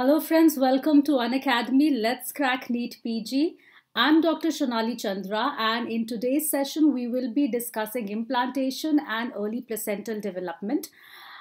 Hello friends, welcome to Unacademy Let's Crack NEET PG. I'm Dr. Shonali Chandra and in today's session we will be discussing implantation and early placental development.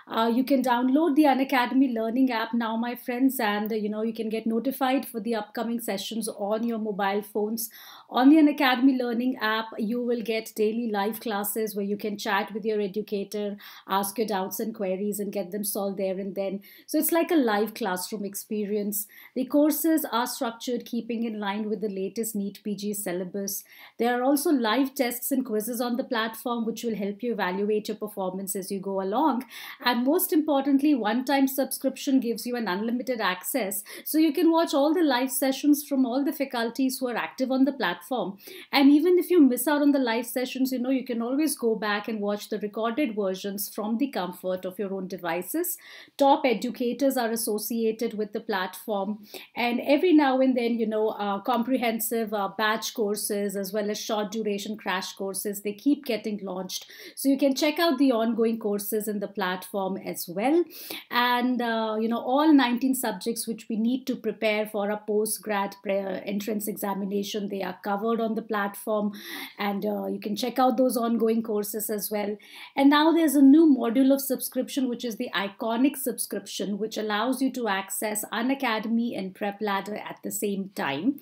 Uh, you can download the Unacademy Learning app now, my friends, and uh, you know you can get notified for the upcoming sessions on your mobile phones. On the Unacademy Learning app, you will get daily live classes where you can chat with your educator, ask your doubts and queries, and get them solved there and then. So it's like a live classroom experience. The courses are structured keeping in line with the latest NEET PG syllabus. There are also live tests and quizzes on the platform, which will help you evaluate your performance as you go along. And and most importantly, one time subscription gives you an unlimited access. So you can watch all the live sessions from all the faculties who are active on the platform. And even if you miss out on the live sessions, you know, you can always go back and watch the recorded versions from the comfort of your own devices. Top educators are associated with the platform. And every now and then, you know, uh, comprehensive uh, batch courses as well as short duration crash courses, they keep getting launched. So you can check out the ongoing courses in the platform form as well. And, uh, you know, all 19 subjects which we need to prepare for a post-grad uh, entrance examination, they are covered on the platform. And uh, you can check out those ongoing courses as well. And now there's a new module of subscription, which is the iconic subscription, which allows you to access Unacademy and Prep Ladder at the same time.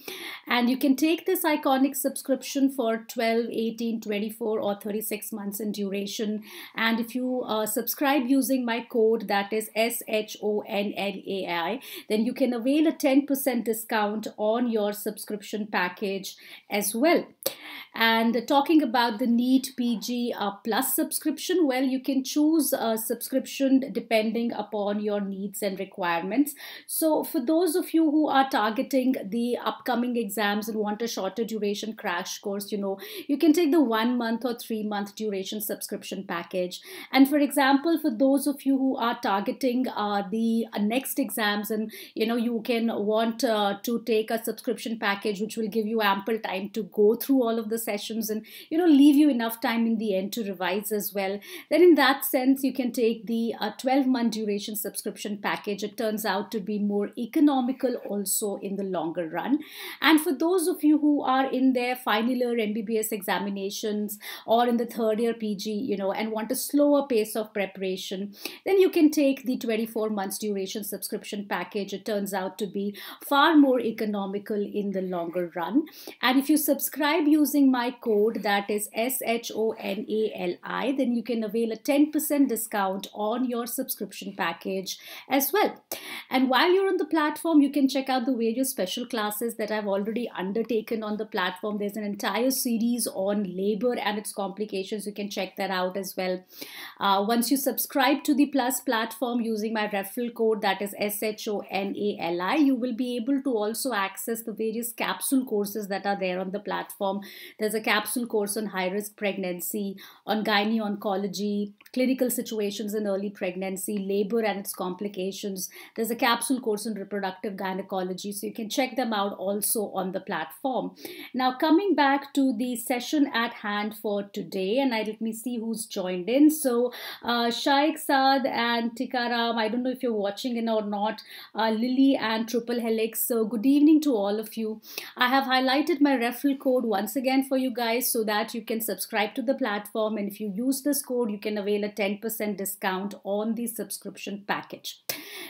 And you can take this iconic subscription for 12, 18, 24, or 36 months in duration. And if you uh, subscribe using using my code that is S-H-O-N-N-A-I, then you can avail a 10% discount on your subscription package as well. And talking about the Need PG uh, Plus subscription, well, you can choose a subscription depending upon your needs and requirements. So, for those of you who are targeting the upcoming exams and want a shorter duration crash course, you know, you can take the one month or three month duration subscription package. And for example, for those those of you who are targeting uh, the next exams and you know you can want uh, to take a subscription package which will give you ample time to go through all of the sessions and you know leave you enough time in the end to revise as well then in that sense you can take the 12 uh, month duration subscription package it turns out to be more economical also in the longer run and for those of you who are in their final year mbbs examinations or in the third year pg you know and want a slower pace of preparation then you can take the 24 months duration subscription package. It turns out to be far more economical in the longer run. And if you subscribe using my code that is S-H-O-N-A-L-I, then you can avail a 10% discount on your subscription package as well. And while you're on the platform, you can check out the various special classes that I've already undertaken on the platform. There's an entire series on labor and its complications. You can check that out as well. Uh, once you subscribe subscribe to the Plus platform using my referral code that is SHONALI, you will be able to also access the various capsule courses that are there on the platform. There's a capsule course on high risk pregnancy, on gynae oncology, clinical situations in early pregnancy, labor and its complications. There's a capsule course on reproductive gynecology, so you can check them out also on the platform. Now, coming back to the session at hand for today, and I, let me see who's joined in. So, uh, Shaikh Prasad and Tikaram. I don't know if you're watching in or not. Uh, Lily and Triple Helix. So good evening to all of you. I have highlighted my referral code once again for you guys so that you can subscribe to the platform. And if you use this code, you can avail a 10% discount on the subscription package.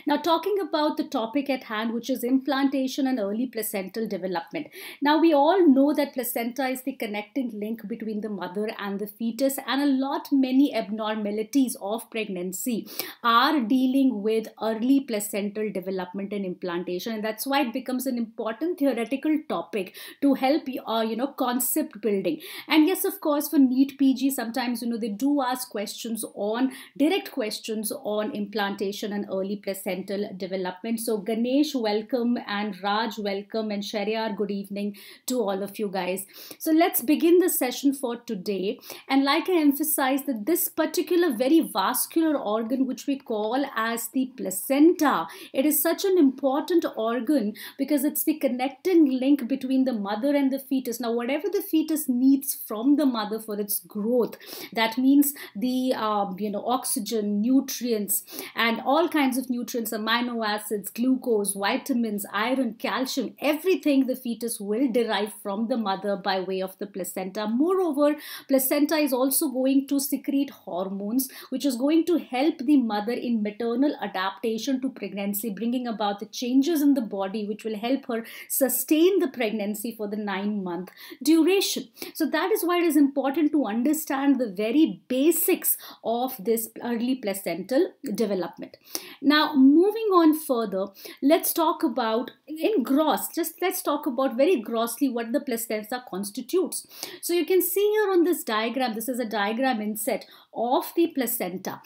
Now, talking about the topic at hand, which is implantation and early placental development. Now, we all know that placenta is the connecting link between the mother and the fetus, and a lot many abnormalities of pregnancy are dealing with early placental development and implantation, and that's why it becomes an important theoretical topic to help uh, you know concept building. And yes, of course, for NEET PG, sometimes you know they do ask questions on direct questions on implantation and early Placental Development. So Ganesh, welcome and Raj, welcome and Sheryar, good evening to all of you guys. So let's begin the session for today. And like I emphasized that this particular very vascular organ which we call as the placenta, it is such an important organ because it's the connecting link between the mother and the fetus. Now whatever the fetus needs from the mother for its growth, that means the um, you know oxygen, nutrients and all kinds of nutrients, amino acids, glucose, vitamins, iron, calcium, everything the fetus will derive from the mother by way of the placenta. Moreover, placenta is also going to secrete hormones, which is going to help the mother in maternal adaptation to pregnancy, bringing about the changes in the body, which will help her sustain the pregnancy for the nine month duration. So, that is why it is important to understand the very basics of this early placental development. Now, now, moving on further, let's talk about in gross, just let's talk about very grossly what the placenta constitutes. So you can see here on this diagram, this is a diagram inset of the placenta.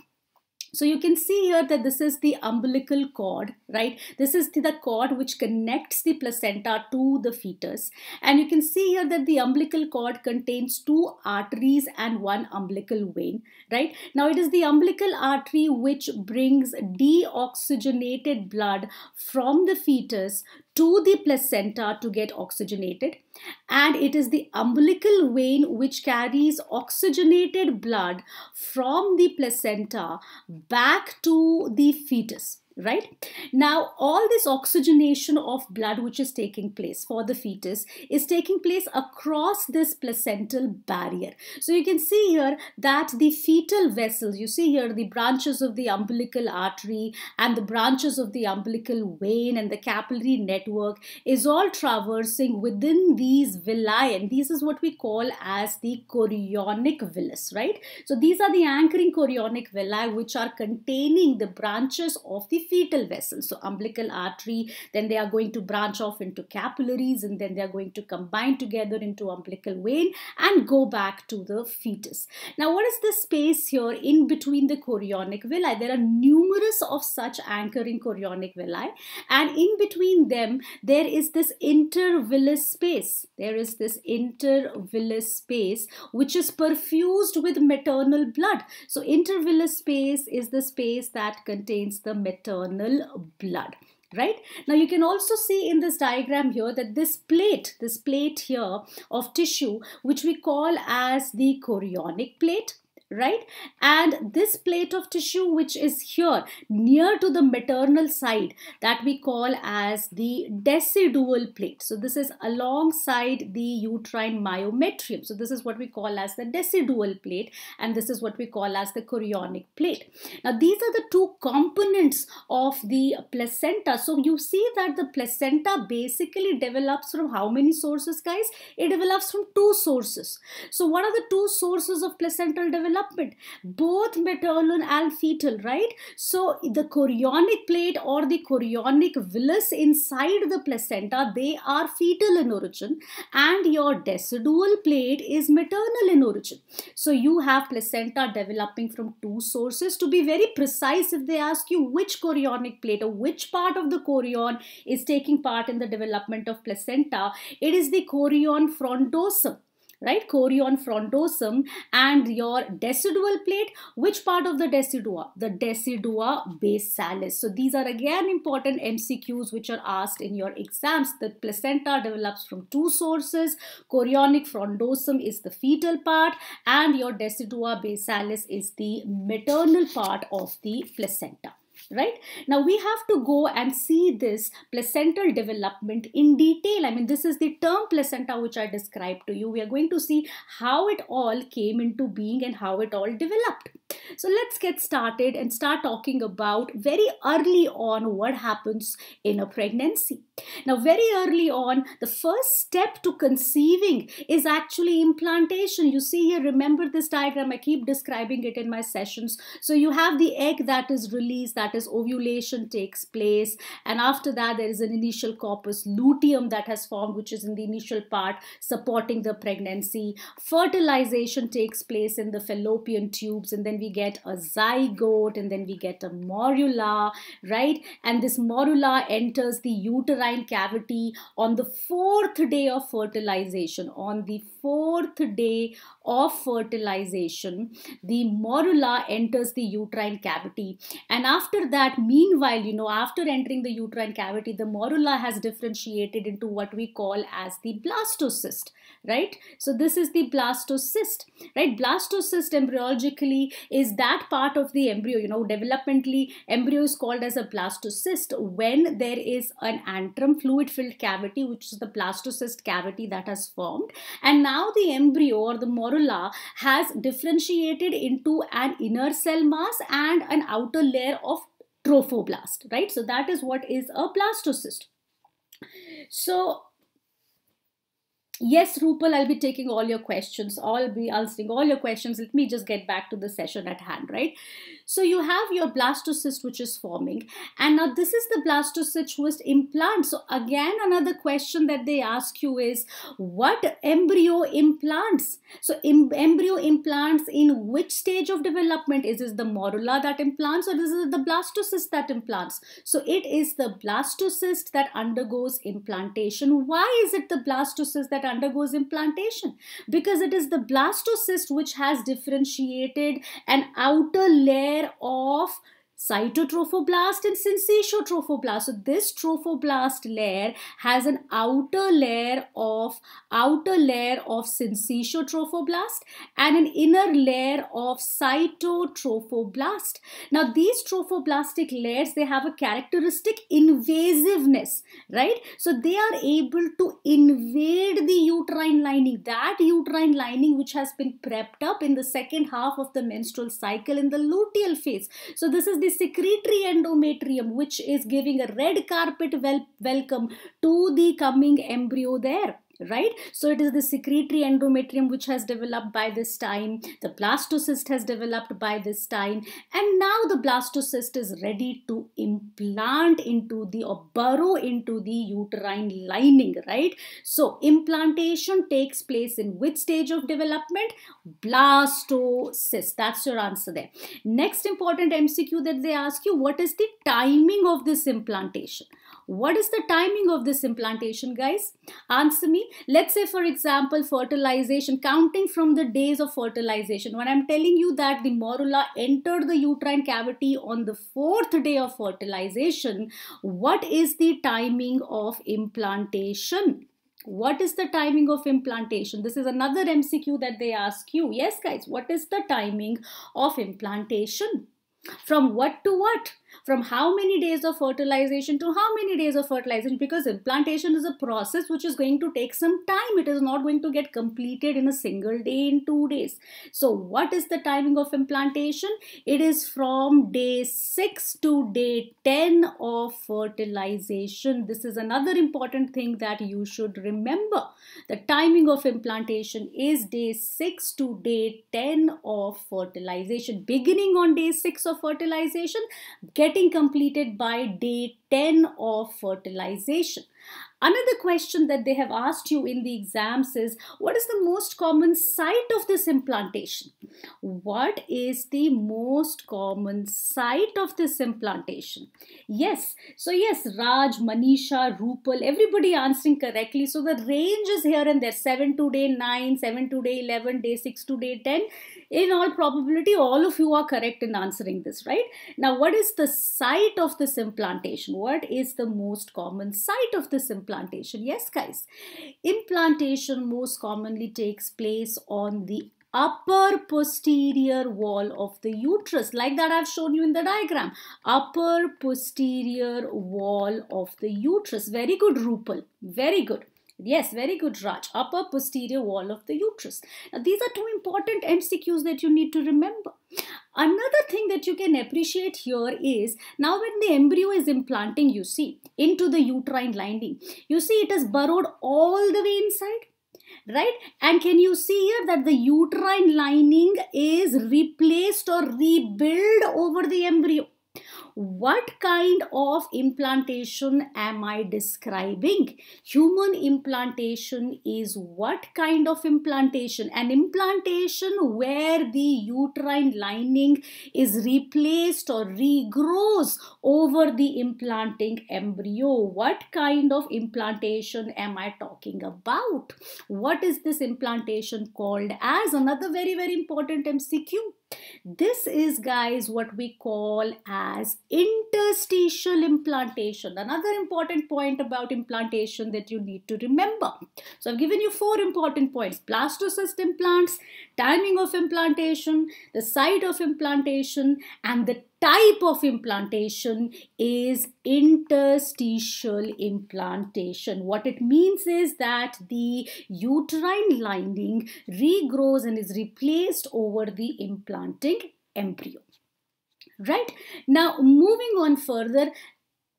So you can see here that this is the umbilical cord, right? This is the cord which connects the placenta to the fetus. And you can see here that the umbilical cord contains two arteries and one umbilical vein, right? Now it is the umbilical artery which brings deoxygenated blood from the fetus to the placenta to get oxygenated and it is the umbilical vein which carries oxygenated blood from the placenta back to the fetus right now all this oxygenation of blood which is taking place for the fetus is taking place across this placental barrier so you can see here that the fetal vessels you see here the branches of the umbilical artery and the branches of the umbilical vein and the capillary network is all traversing within these villi and this is what we call as the chorionic villus right so these are the anchoring chorionic villi which are containing the branches of the fetal vessels. So umbilical artery, then they are going to branch off into capillaries and then they are going to combine together into umbilical vein and go back to the fetus. Now what is the space here in between the chorionic villi? There are numerous of such anchoring chorionic villi and in between them there is this intervillous space. There is this intervillous space which is perfused with maternal blood. So intervillous space is the space that contains the maternal external blood right now you can also see in this diagram here that this plate this plate here of tissue which we call as the chorionic plate right and this plate of tissue which is here near to the maternal side that we call as the decidual plate so this is alongside the uterine myometrium so this is what we call as the decidual plate and this is what we call as the chorionic plate now these are the two components of the placenta so you see that the placenta basically develops from how many sources guys it develops from two sources so what are the two sources of placental development development, both maternal and fetal, right? So the chorionic plate or the chorionic villus inside the placenta, they are fetal in origin and your decidual plate is maternal in origin. So you have placenta developing from two sources. To be very precise, if they ask you which chorionic plate or which part of the chorion is taking part in the development of placenta, it is the chorion frondosum right? Chorion frontosum and your decidual plate. Which part of the decidua? The decidua basalis. So these are again important MCQs which are asked in your exams. The placenta develops from two sources. Chorionic frondosum is the fetal part and your decidua basalis is the maternal part of the placenta right? Now we have to go and see this placental development in detail. I mean, this is the term placenta which I described to you. We are going to see how it all came into being and how it all developed. So let's get started and start talking about very early on what happens in a pregnancy. Now, very early on, the first step to conceiving is actually implantation. You see here, remember this diagram, I keep describing it in my sessions. So you have the egg that is released, that is is ovulation takes place and after that there is an initial corpus luteum that has formed which is in the initial part supporting the pregnancy fertilization takes place in the fallopian tubes and then we get a zygote and then we get a morula right and this morula enters the uterine cavity on the fourth day of fertilization on the fourth day of fertilization, the morula enters the uterine cavity. And after that, meanwhile, you know, after entering the uterine cavity, the morula has differentiated into what we call as the blastocyst right? So this is the blastocyst, right? Blastocyst embryologically is that part of the embryo, you know, developmentally embryo is called as a blastocyst when there is an antrum fluid filled cavity, which is the blastocyst cavity that has formed. And now the embryo or the morula has differentiated into an inner cell mass and an outer layer of trophoblast, right? So that is what is a blastocyst. So Yes, Rupal, I'll be taking all your questions. I'll be answering all your questions. Let me just get back to the session at hand, right? So you have your blastocyst which is forming. And now this is the blastocyst which implants. So again, another question that they ask you is what embryo implants? So embryo implants in which stage of development? Is this the morula that implants or is it the blastocyst that implants? So it is the blastocyst that undergoes implantation. Why is it the blastocyst that undergoes implantation? Because it is the blastocyst which has differentiated an outer layer aware of cytotrophoblast and sensatiotrophoblasts. So this trophoblast layer has an outer layer of outer layer of sensatiotrophoblasts and an inner layer of cytotrophoblast. Now these trophoblastic layers they have a characteristic invasiveness, right? So they are able to invade the uterine lining, that uterine lining which has been prepped up in the second half of the menstrual cycle in the luteal phase. So this is the secretory endometrium, which is giving a red carpet wel welcome to the coming embryo there right? So it is the secretory endometrium which has developed by this time, the blastocyst has developed by this time, and now the blastocyst is ready to implant into the or burrow into the uterine lining, right? So implantation takes place in which stage of development? Blastocyst. That's your answer there. Next important MCQ that they ask you, what is the timing of this implantation? What is the timing of this implantation, guys? Answer me. Let's say, for example, fertilization, counting from the days of fertilization. When I'm telling you that the morula entered the uterine cavity on the fourth day of fertilization, what is the timing of implantation? what is the timing of implantation this is another mcq that they ask you yes guys what is the timing of implantation from what to what from how many days of fertilization to how many days of fertilization because implantation is a process which is going to take some time it is not going to get completed in a single day in two days so what is the timing of implantation it is from day 6 to day 10 of fertilization this is another important thing that you should remember the timing of implantation is day 6 to day 10 of fertilization beginning on day 6 of fertilization getting completed by day 10 of fertilization. Another question that they have asked you in the exams is what is the most common site of this implantation? What is the most common site of this implantation? Yes, so yes, Raj, Manisha, Rupal, everybody answering correctly. So the range is here and there 7 to day 9, 7 to day 11, day 6 to day 10 in all probability, all of you are correct in answering this, right? Now, what is the site of this implantation? What is the most common site of this implantation? Yes, guys. Implantation most commonly takes place on the upper posterior wall of the uterus like that I've shown you in the diagram upper posterior wall of the uterus very good Rupal very good Yes, very good, Raj. Upper posterior wall of the uterus. Now, these are two important MCQs that you need to remember. Another thing that you can appreciate here is now when the embryo is implanting, you see, into the uterine lining, you see it is burrowed all the way inside right and can you see here that the uterine lining is replaced or rebuilt over the embryo what kind of implantation am I describing? Human implantation is what kind of implantation? An implantation where the uterine lining is replaced or regrows over the implanting embryo. What kind of implantation am I talking about? What is this implantation called as? Another very, very important MCQ this is guys what we call as interstitial implantation. Another important point about implantation that you need to remember. So I've given you four important points. Blastocyst implants, timing of implantation, the site of implantation, and the type of implantation is interstitial implantation. What it means is that the uterine lining regrows and is replaced over the implanting embryo right now moving on further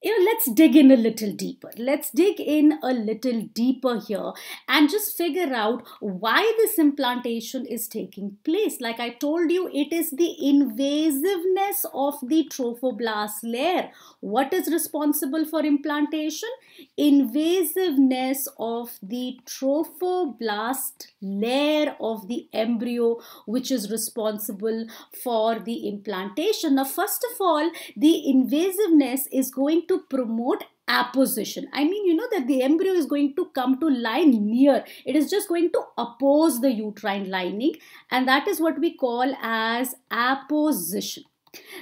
you know let's dig in a little deeper let's dig in a little deeper here and just figure out why this implantation is taking place like i told you it is the invasiveness of the trophoblast layer what is responsible for implantation invasiveness of the trophoblast layer of the embryo which is responsible for the implantation now first of all the invasiveness is going to to promote apposition. I mean, you know that the embryo is going to come to lie near. It is just going to oppose the uterine lining and that is what we call as apposition.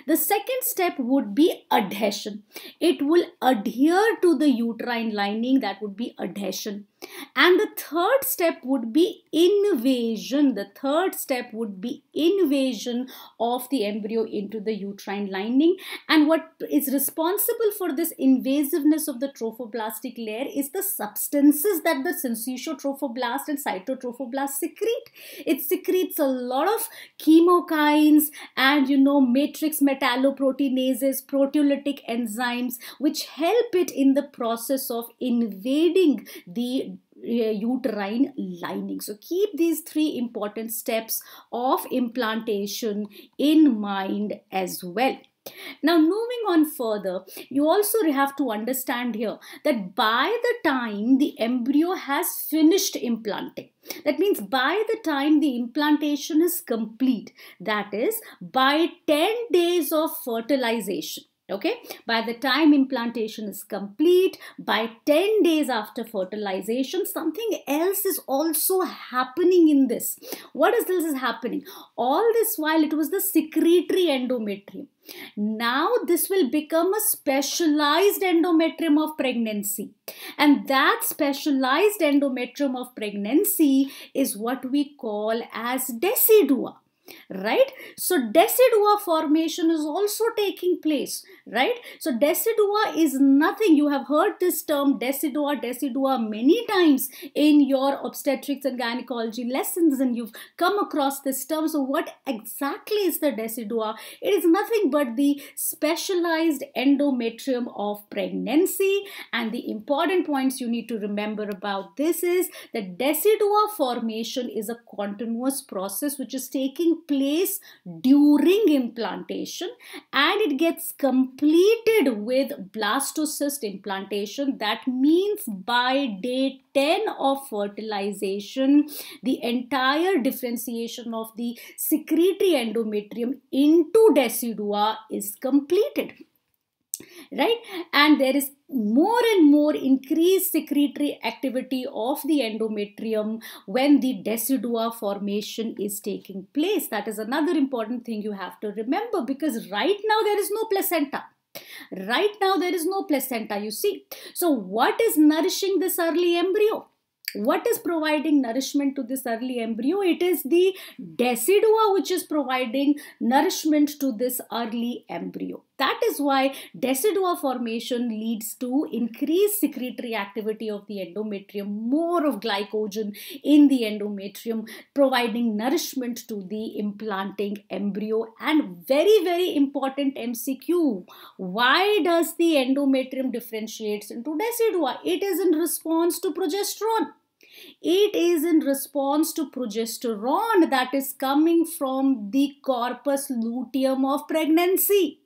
The second step would be adhesion. It will adhere to the uterine lining, that would be adhesion and the third step would be invasion the third step would be invasion of the embryo into the uterine lining and what is responsible for this invasiveness of the trophoblastic layer is the substances that the syncytiotrophoblast and cytotrophoblast secrete it secretes a lot of chemokines and you know matrix metalloproteinases proteolytic enzymes which help it in the process of invading the uterine lining. So keep these three important steps of implantation in mind as well. Now, moving on further, you also have to understand here that by the time the embryo has finished implanting, that means by the time the implantation is complete, that is, by 10 days of fertilization, Okay, by the time implantation is complete, by 10 days after fertilization, something else is also happening in this. What is this is happening? All this while it was the secretory endometrium. Now this will become a specialized endometrium of pregnancy. And that specialized endometrium of pregnancy is what we call as decidua right so decidua formation is also taking place right so decidua is nothing you have heard this term decidua decidua many times in your obstetrics and gynecology lessons and you've come across this term so what exactly is the decidua it is nothing but the specialized endometrium of pregnancy and the important points you need to remember about this is that decidua formation is a continuous process which is taking place during implantation and it gets completed with blastocyst implantation. That means by day 10 of fertilization, the entire differentiation of the secretory endometrium into decidua is completed right and there is more and more increased secretory activity of the endometrium when the decidua formation is taking place that is another important thing you have to remember because right now there is no placenta right now there is no placenta you see so what is nourishing this early embryo what is providing nourishment to this early embryo it is the decidua which is providing nourishment to this early embryo that is why decidua formation leads to increased secretory activity of the endometrium more of glycogen in the endometrium providing nourishment to the implanting embryo and very very important mcq why does the endometrium differentiates into decidua it is in response to progesterone it is in response to progesterone that is coming from the corpus luteum of pregnancy.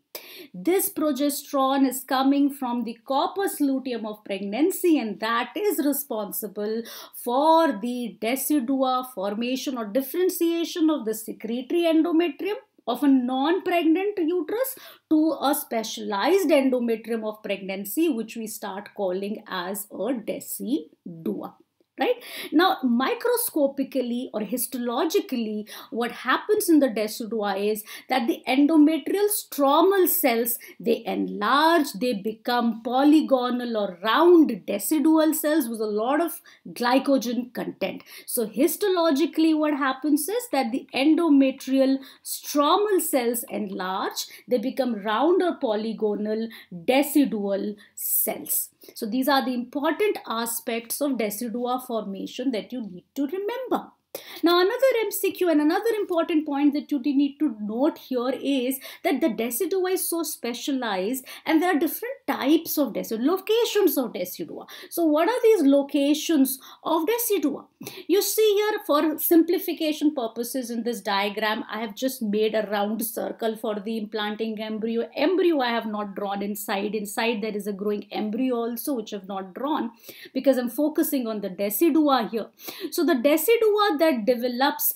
This progesterone is coming from the corpus luteum of pregnancy and that is responsible for the decidua formation or differentiation of the secretory endometrium of a non-pregnant uterus to a specialized endometrium of pregnancy which we start calling as a decidua right now microscopically or histologically what happens in the decidua is that the endometrial stromal cells they enlarge they become polygonal or round decidual cells with a lot of glycogen content so histologically what happens is that the endometrial stromal cells enlarge they become round or polygonal decidual cells. So these are the important aspects of decidua formation that you need to remember. Now another MCQ and another important point that you need to note here is that the decidua is so specialized and there are different types of decidua, locations of decidua. So what are these locations of decidua? You see here for simplification purposes in this diagram, I have just made a round circle for the implanting embryo. Embryo I have not drawn inside. Inside there is a growing embryo also which I have not drawn because I'm focusing on the decidua here. So the decidua that develops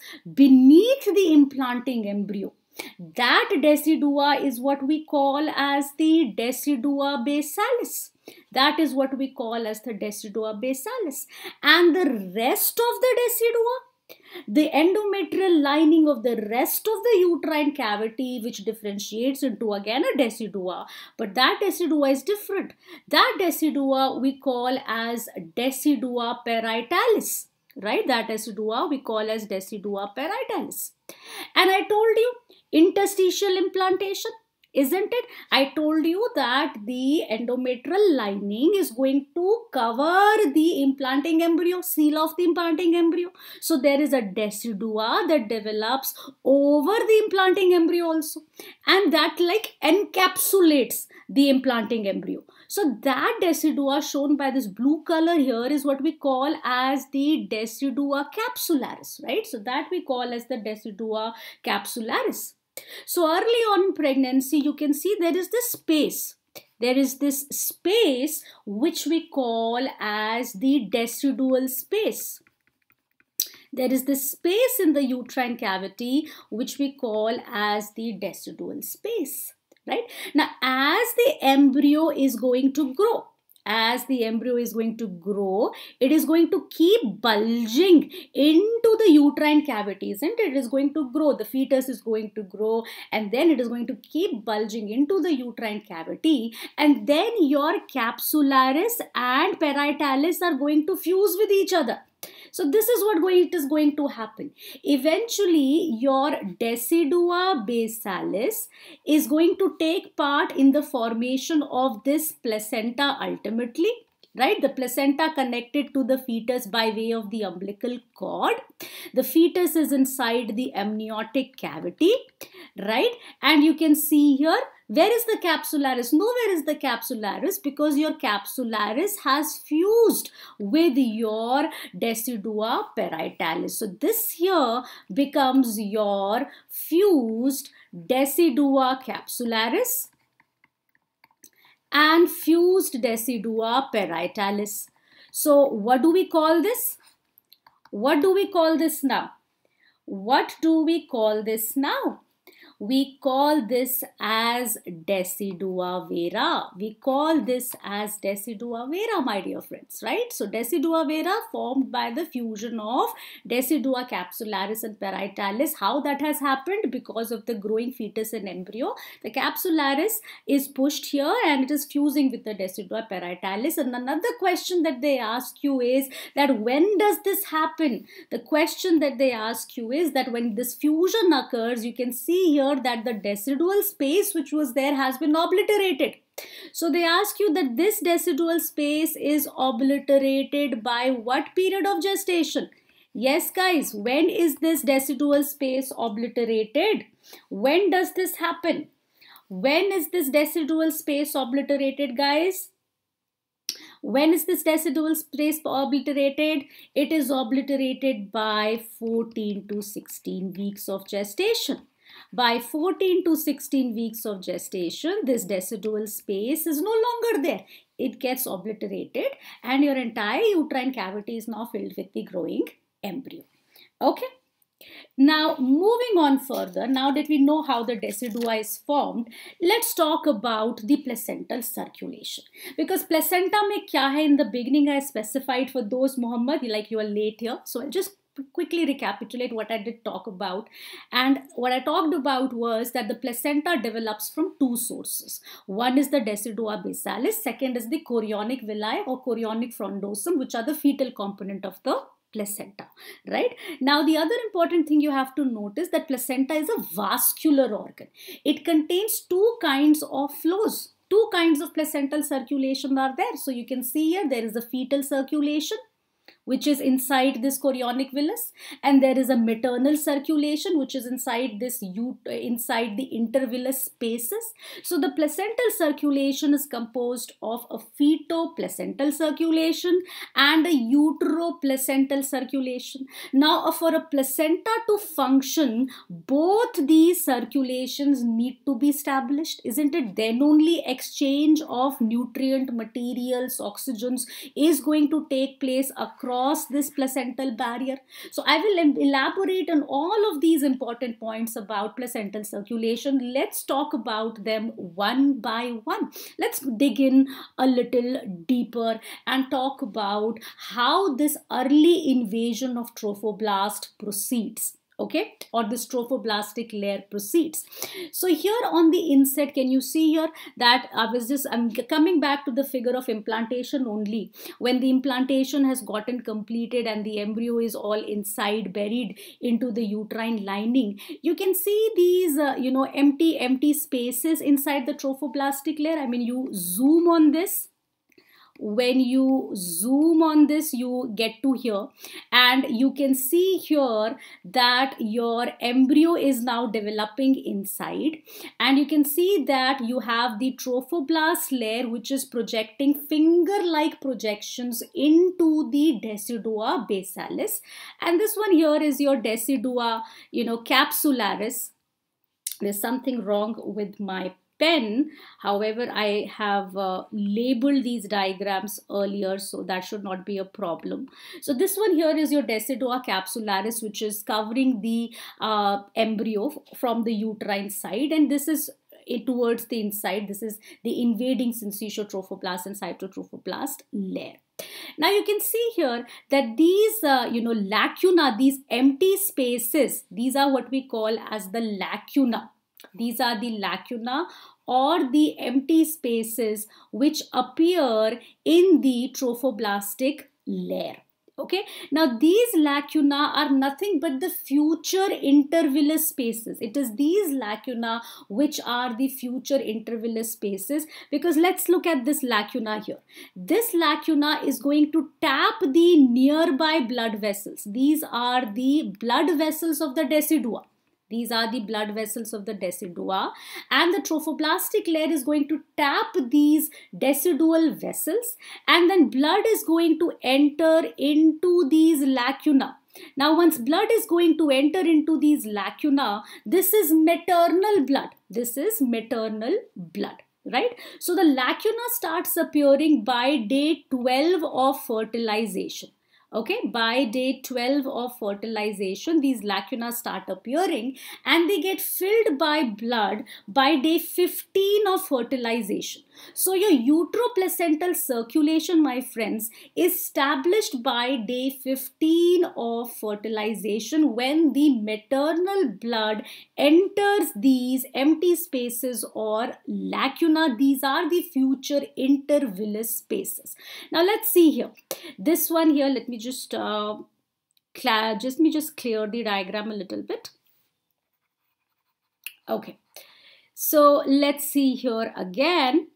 beneath the implanting embryo. That decidua is what we call as the decidua basalis. That is what we call as the decidua basalis. And the rest of the decidua, the endometrial lining of the rest of the uterine cavity which differentiates into again a decidua but that decidua is different that decidua we call as decidua parietalis right? That decidua we call as decidua peritons, And I told you interstitial implantation isn't it? I told you that the endometrial lining is going to cover the implanting embryo, seal of the implanting embryo. So there is a decidua that develops over the implanting embryo also. And that like encapsulates the implanting embryo. So that decidua shown by this blue color here is what we call as the decidua capsularis, right? So that we call as the decidua capsularis. So early on pregnancy, you can see there is this space. There is this space which we call as the decidual space. There is this space in the uterine cavity which we call as the decidual space. Right? Now, as the embryo is going to grow, as the embryo is going to grow, it is going to keep bulging into the uterine cavity, isn't it? It is going to grow. The fetus is going to grow and then it is going to keep bulging into the uterine cavity and then your capsularis and parietalis are going to fuse with each other. So this is what going, it is going to happen. Eventually, your decidua basalis is going to take part in the formation of this placenta ultimately right the placenta connected to the fetus by way of the umbilical cord the fetus is inside the amniotic cavity right and you can see here where is the capsularis? Nowhere is the capsularis because your capsularis has fused with your decidua parietalis. So this here becomes your fused decidua capsularis and fused decidua parietalis. So what do we call this? What do we call this now? What do we call this now? We call this as decidua vera. We call this as decidua vera, my dear friends, right? So decidua vera formed by the fusion of decidua capsularis and parietalis. How that has happened? Because of the growing fetus and embryo. The capsularis is pushed here and it is fusing with the decidua parietalis. And another question that they ask you is that when does this happen? The question that they ask you is that when this fusion occurs, you can see here here that the decidual space which was there has been obliterated. So they ask you that this decidual space is obliterated by what period of gestation? Yes, guys, when is this decidual space obliterated? When does this happen? When is this decidual space obliterated, guys? When is this decidual space obliterated? It is obliterated by 14 to 16 weeks of gestation. By 14 to 16 weeks of gestation, this decidual space is no longer there. It gets obliterated and your entire uterine cavity is now filled with the growing embryo. Okay. Now, moving on further, now that we know how the decidua is formed, let's talk about the placental circulation. Because placenta mein kya hai in the beginning, I specified for those, Muhammad, like you are late here. So I'll just quickly recapitulate what I did talk about. And what I talked about was that the placenta develops from two sources. One is the decidua basalis, second is the chorionic villi or chorionic frondosum, which are the fetal component of the placenta right now the other important thing you have to notice that placenta is a vascular organ it contains two kinds of flows two kinds of placental circulation are there so you can see here there is a fetal circulation which is inside this chorionic villus and there is a maternal circulation which is inside this inside the intervillus spaces so the placental circulation is composed of a placental circulation and a uteroplacental circulation now uh, for a placenta to function both these circulations need to be established isn't it then only exchange of nutrient materials oxygens is going to take place across cross this placental barrier. So I will elaborate on all of these important points about placental circulation. Let's talk about them one by one. Let's dig in a little deeper and talk about how this early invasion of trophoblast proceeds okay or the trophoblastic layer proceeds so here on the inset can you see here that i was just i'm coming back to the figure of implantation only when the implantation has gotten completed and the embryo is all inside buried into the uterine lining you can see these uh, you know empty empty spaces inside the trophoblastic layer i mean you zoom on this when you zoom on this you get to here and you can see here that your embryo is now developing inside and you can see that you have the trophoblast layer which is projecting finger like projections into the decidua basalis and this one here is your decidua you know capsularis there's something wrong with my pen. However, I have uh, labeled these diagrams earlier, so that should not be a problem. So this one here is your decidua capsularis, which is covering the uh, embryo from the uterine side. And this is eh, towards the inside. This is the invading syncytiotrophoblasts and cytotrophoblast layer. Now you can see here that these, uh, you know, lacuna, these empty spaces, these are what we call as the lacuna. These are the lacuna or the empty spaces which appear in the trophoblastic layer. Okay, now these lacuna are nothing but the future intervillous spaces. It is these lacuna which are the future intervillous spaces because let's look at this lacuna here. This lacuna is going to tap the nearby blood vessels. These are the blood vessels of the decidua these are the blood vessels of the decidua and the trophoblastic layer is going to tap these decidual vessels and then blood is going to enter into these lacuna. Now once blood is going to enter into these lacuna, this is maternal blood. This is maternal blood right so the lacuna starts appearing by day 12 of fertilization okay by day 12 of fertilization these lacunae start appearing and they get filled by blood by day 15 of fertilization so your uteroplacental circulation, my friends, is established by day 15 of fertilization when the maternal blood enters these empty spaces or lacuna. These are the future intervillous spaces. Now let's see here. This one here, let me just, uh, just, let me just clear the diagram a little bit. Okay. So let's see here again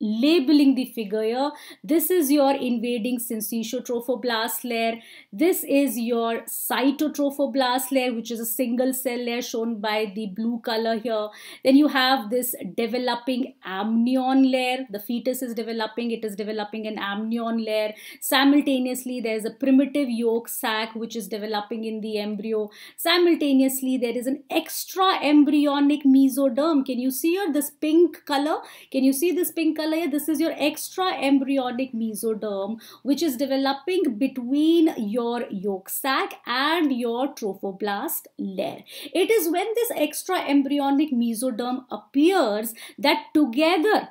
labeling the figure this is your invading syncytiotrophoblast layer this is your cytotrophoblast layer which is a single cell layer shown by the blue color here then you have this developing amnion layer the fetus is developing it is developing an amnion layer simultaneously there is a primitive yolk sac which is developing in the embryo simultaneously there is an extra embryonic mesoderm can you see here this pink color can you see this pink color this is your extra embryonic mesoderm, which is developing between your yolk sac and your trophoblast layer. It is when this extra embryonic mesoderm appears that together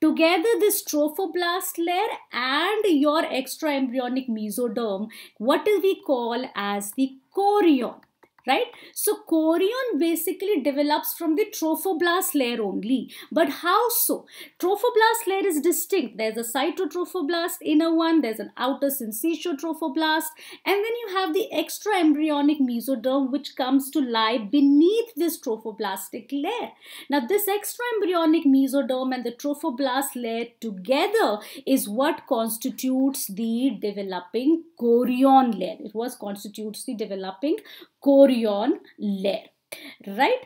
together this trophoblast layer and your extra embryonic mesoderm what do we call as the chorion right? So chorion basically develops from the trophoblast layer only. But how so? Trophoblast layer is distinct. There's a cytotrophoblast, inner one, there's an outer syncytiotrophoblast, and then you have the extra embryonic mesoderm which comes to lie beneath this trophoblastic layer. Now this extra embryonic mesoderm and the trophoblast layer together is what constitutes the developing chorion layer. It was constitutes the developing chorion layer right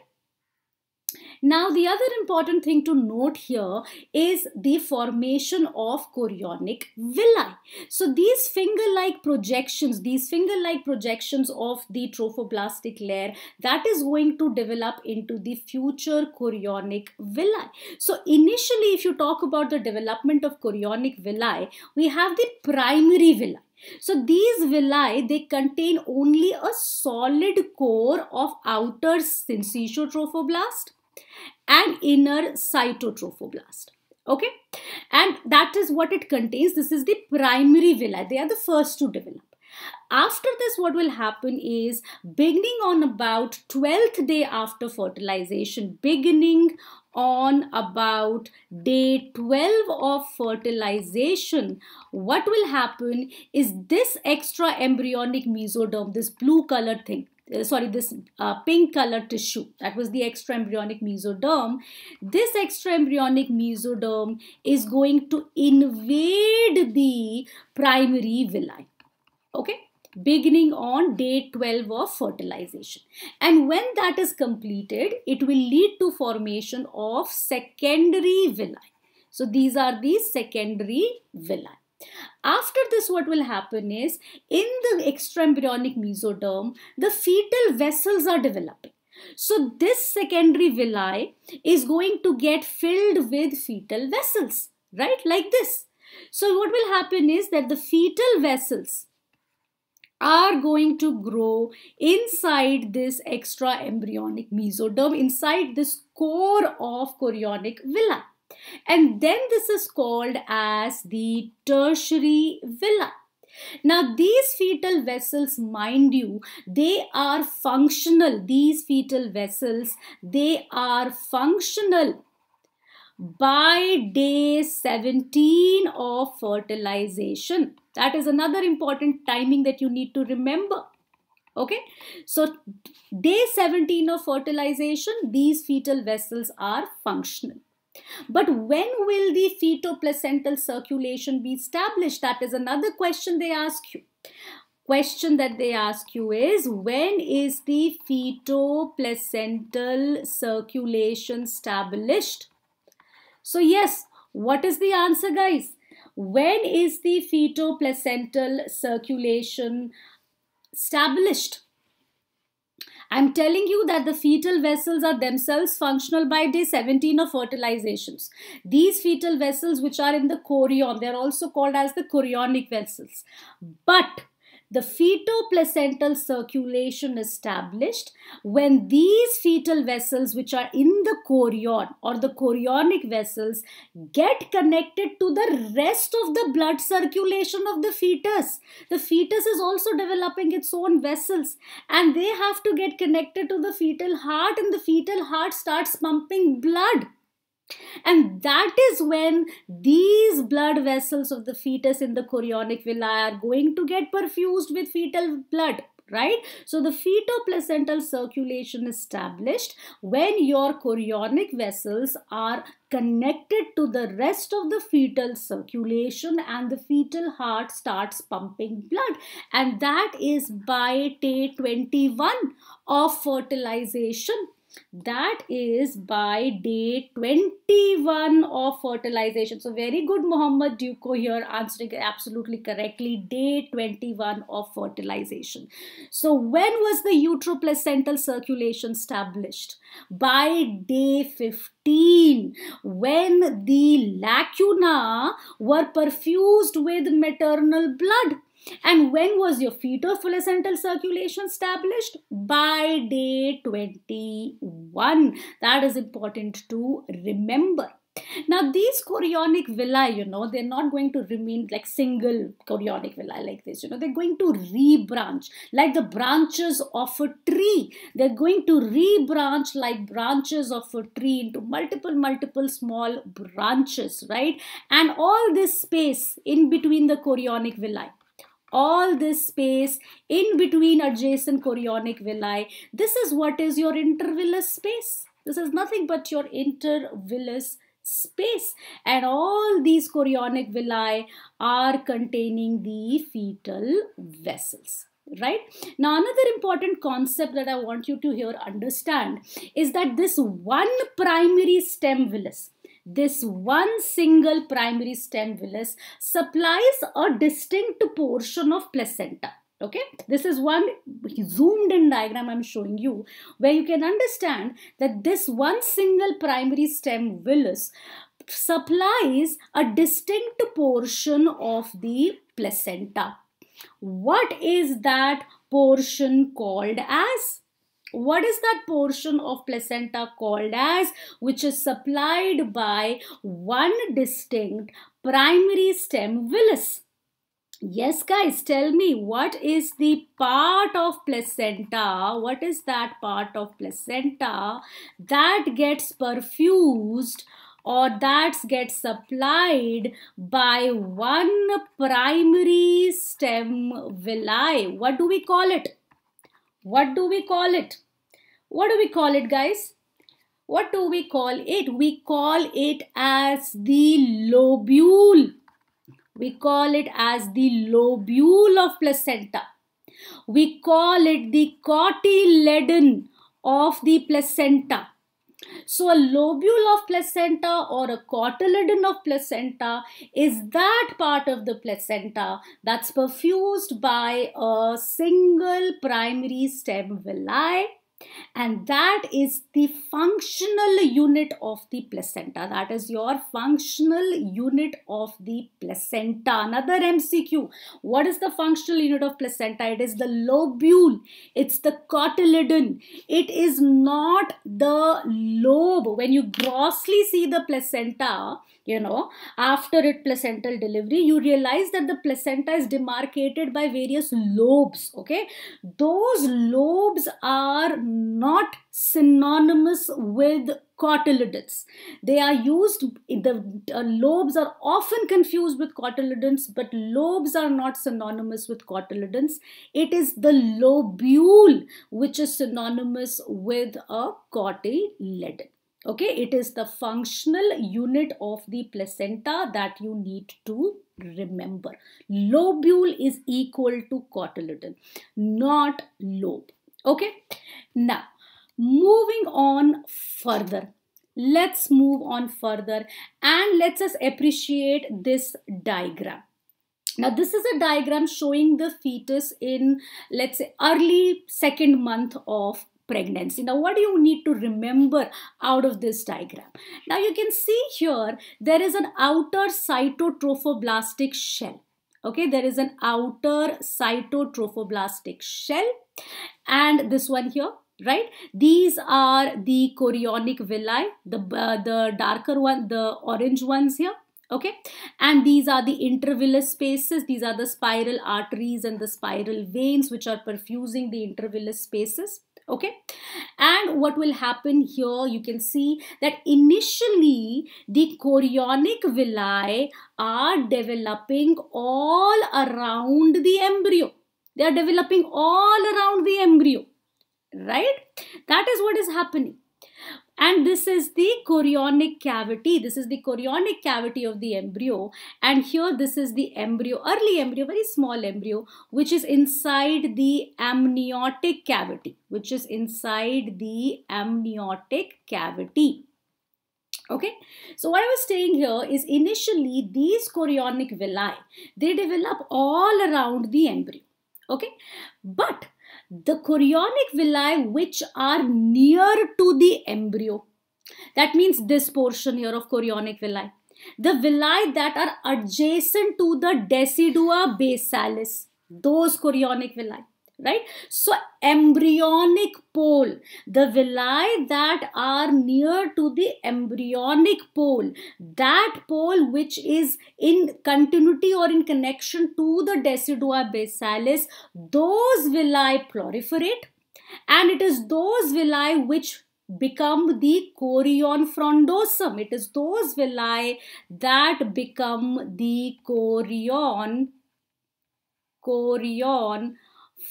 now the other important thing to note here is the formation of chorionic villi. So these finger-like projections, these finger-like projections of the trophoblastic layer that is going to develop into the future chorionic villi. So initially if you talk about the development of chorionic villi, we have the primary villi so these villi, they contain only a solid core of outer syncytiotrophoblast and inner cytotrophoblast. Okay, and that is what it contains. This is the primary villi. They are the first to develop. After this, what will happen is beginning on about 12th day after fertilization, beginning on about day 12 of fertilization, what will happen is this extra embryonic mesoderm, this blue colored thing, uh, sorry this uh, pink color tissue that was the extra embryonic mesoderm this extra embryonic mesoderm is going to invade the primary villi okay beginning on day 12 of fertilization. And when that is completed, it will lead to formation of secondary villi. So these are the secondary villi. After this, what will happen is, in the extraembryonic mesoderm, the fetal vessels are developing. So this secondary villi is going to get filled with fetal vessels, right? Like this. So what will happen is that the fetal vessels are going to grow inside this extra embryonic mesoderm, inside this core of chorionic villa. And then this is called as the tertiary villa. Now, these fetal vessels, mind you, they are functional. These fetal vessels, they are functional by day 17 of fertilization. That is another important timing that you need to remember. Okay, so day 17 of fertilization, these fetal vessels are functional. But when will the fetoplacental circulation be established? That is another question they ask you. Question that they ask you is when is the fetoplacental circulation established? So, yes, what is the answer, guys? When is the fetoplacental circulation established? I'm telling you that the fetal vessels are themselves functional by day 17 of fertilizations. These fetal vessels which are in the chorion, they're also called as the chorionic vessels. But the fetoplacental circulation established when these fetal vessels which are in the chorion or the chorionic vessels get connected to the rest of the blood circulation of the fetus the fetus is also developing its own vessels and they have to get connected to the fetal heart and the fetal heart starts pumping blood and that is when these blood vessels of the fetus in the chorionic villi are going to get perfused with fetal blood right? So the fetal placental circulation established when your chorionic vessels are connected to the rest of the fetal circulation and the fetal heart starts pumping blood and that is by day 21 of fertilization that is by day 21 of fertilization. So very good Muhammad Duco here answering absolutely correctly. Day 21 of fertilization. So when was the uteroplacental circulation established? By day 15 when the lacuna were perfused with maternal blood and when was your fetal placental circulation established? By day 21. That is important to remember. Now these chorionic villi, you know, they're not going to remain like single chorionic villi like this, you know, they're going to rebranch like the branches of a tree. They're going to rebranch like branches of a tree into multiple, multiple small branches, right? And all this space in between the chorionic villi all this space in between adjacent chorionic villi. This is what is your intervillous space. This is nothing but your intervillous space and all these chorionic villi are containing the fetal vessels right now another important concept that i want you to here understand is that this one primary stem villus this one single primary stem villus supplies a distinct portion of placenta okay this is one zoomed in diagram i'm showing you where you can understand that this one single primary stem villus supplies a distinct portion of the placenta what is that portion called as what is that portion of placenta called as which is supplied by one distinct primary stem villus? Yes, guys, tell me what is the part of placenta? What is that part of placenta that gets perfused or that gets supplied by one primary stem villi? What do we call it? What do we call it? What do we call it, guys? What do we call it? We call it as the lobule. We call it as the lobule of placenta. We call it the cotyledon of the placenta. So a lobule of placenta or a cotyledon of placenta is that part of the placenta that's perfused by a single primary stem villi and that is the functional unit of the placenta that is your functional unit of the placenta another mcq what is the functional unit of placenta it is the lobule it's the cotyledon it is not the lobe when you grossly see the placenta you know, after it placental delivery, you realize that the placenta is demarcated by various lobes, okay? Those lobes are not synonymous with cotyledons. They are used, the uh, lobes are often confused with cotyledons, but lobes are not synonymous with cotyledons. It is the lobule which is synonymous with a cotyledon okay it is the functional unit of the placenta that you need to remember lobule is equal to cotyledon not lobe okay now moving on further let's move on further and let's us appreciate this diagram now this is a diagram showing the fetus in let's say early second month of pregnancy. Now, what do you need to remember out of this diagram? Now, you can see here there is an outer cytotrophoblastic shell. Okay, there is an outer cytotrophoblastic shell and this one here right these are the chorionic villi the uh, the darker one the orange ones here okay and these are the intervillous spaces these are the spiral arteries and the spiral veins which are perfusing the intervillous spaces okay and what will happen here you can see that initially the chorionic villi are developing all around the embryo they are developing all around the embryo right that is what is happening and this is the chorionic cavity this is the chorionic cavity of the embryo and here this is the embryo early embryo very small embryo which is inside the amniotic cavity which is inside the amniotic cavity okay so what i was saying here is initially these chorionic villi they develop all around the embryo okay but the chorionic villi which are near to the embryo. That means this portion here of chorionic villi. The villi that are adjacent to the decidua basalis, those chorionic villi right? So embryonic pole, the villi that are near to the embryonic pole, that pole which is in continuity or in connection to the decidua basalis, those villi proliferate and it is those villi which become the chorion frondosum. It is those villi that become the chorion, chorion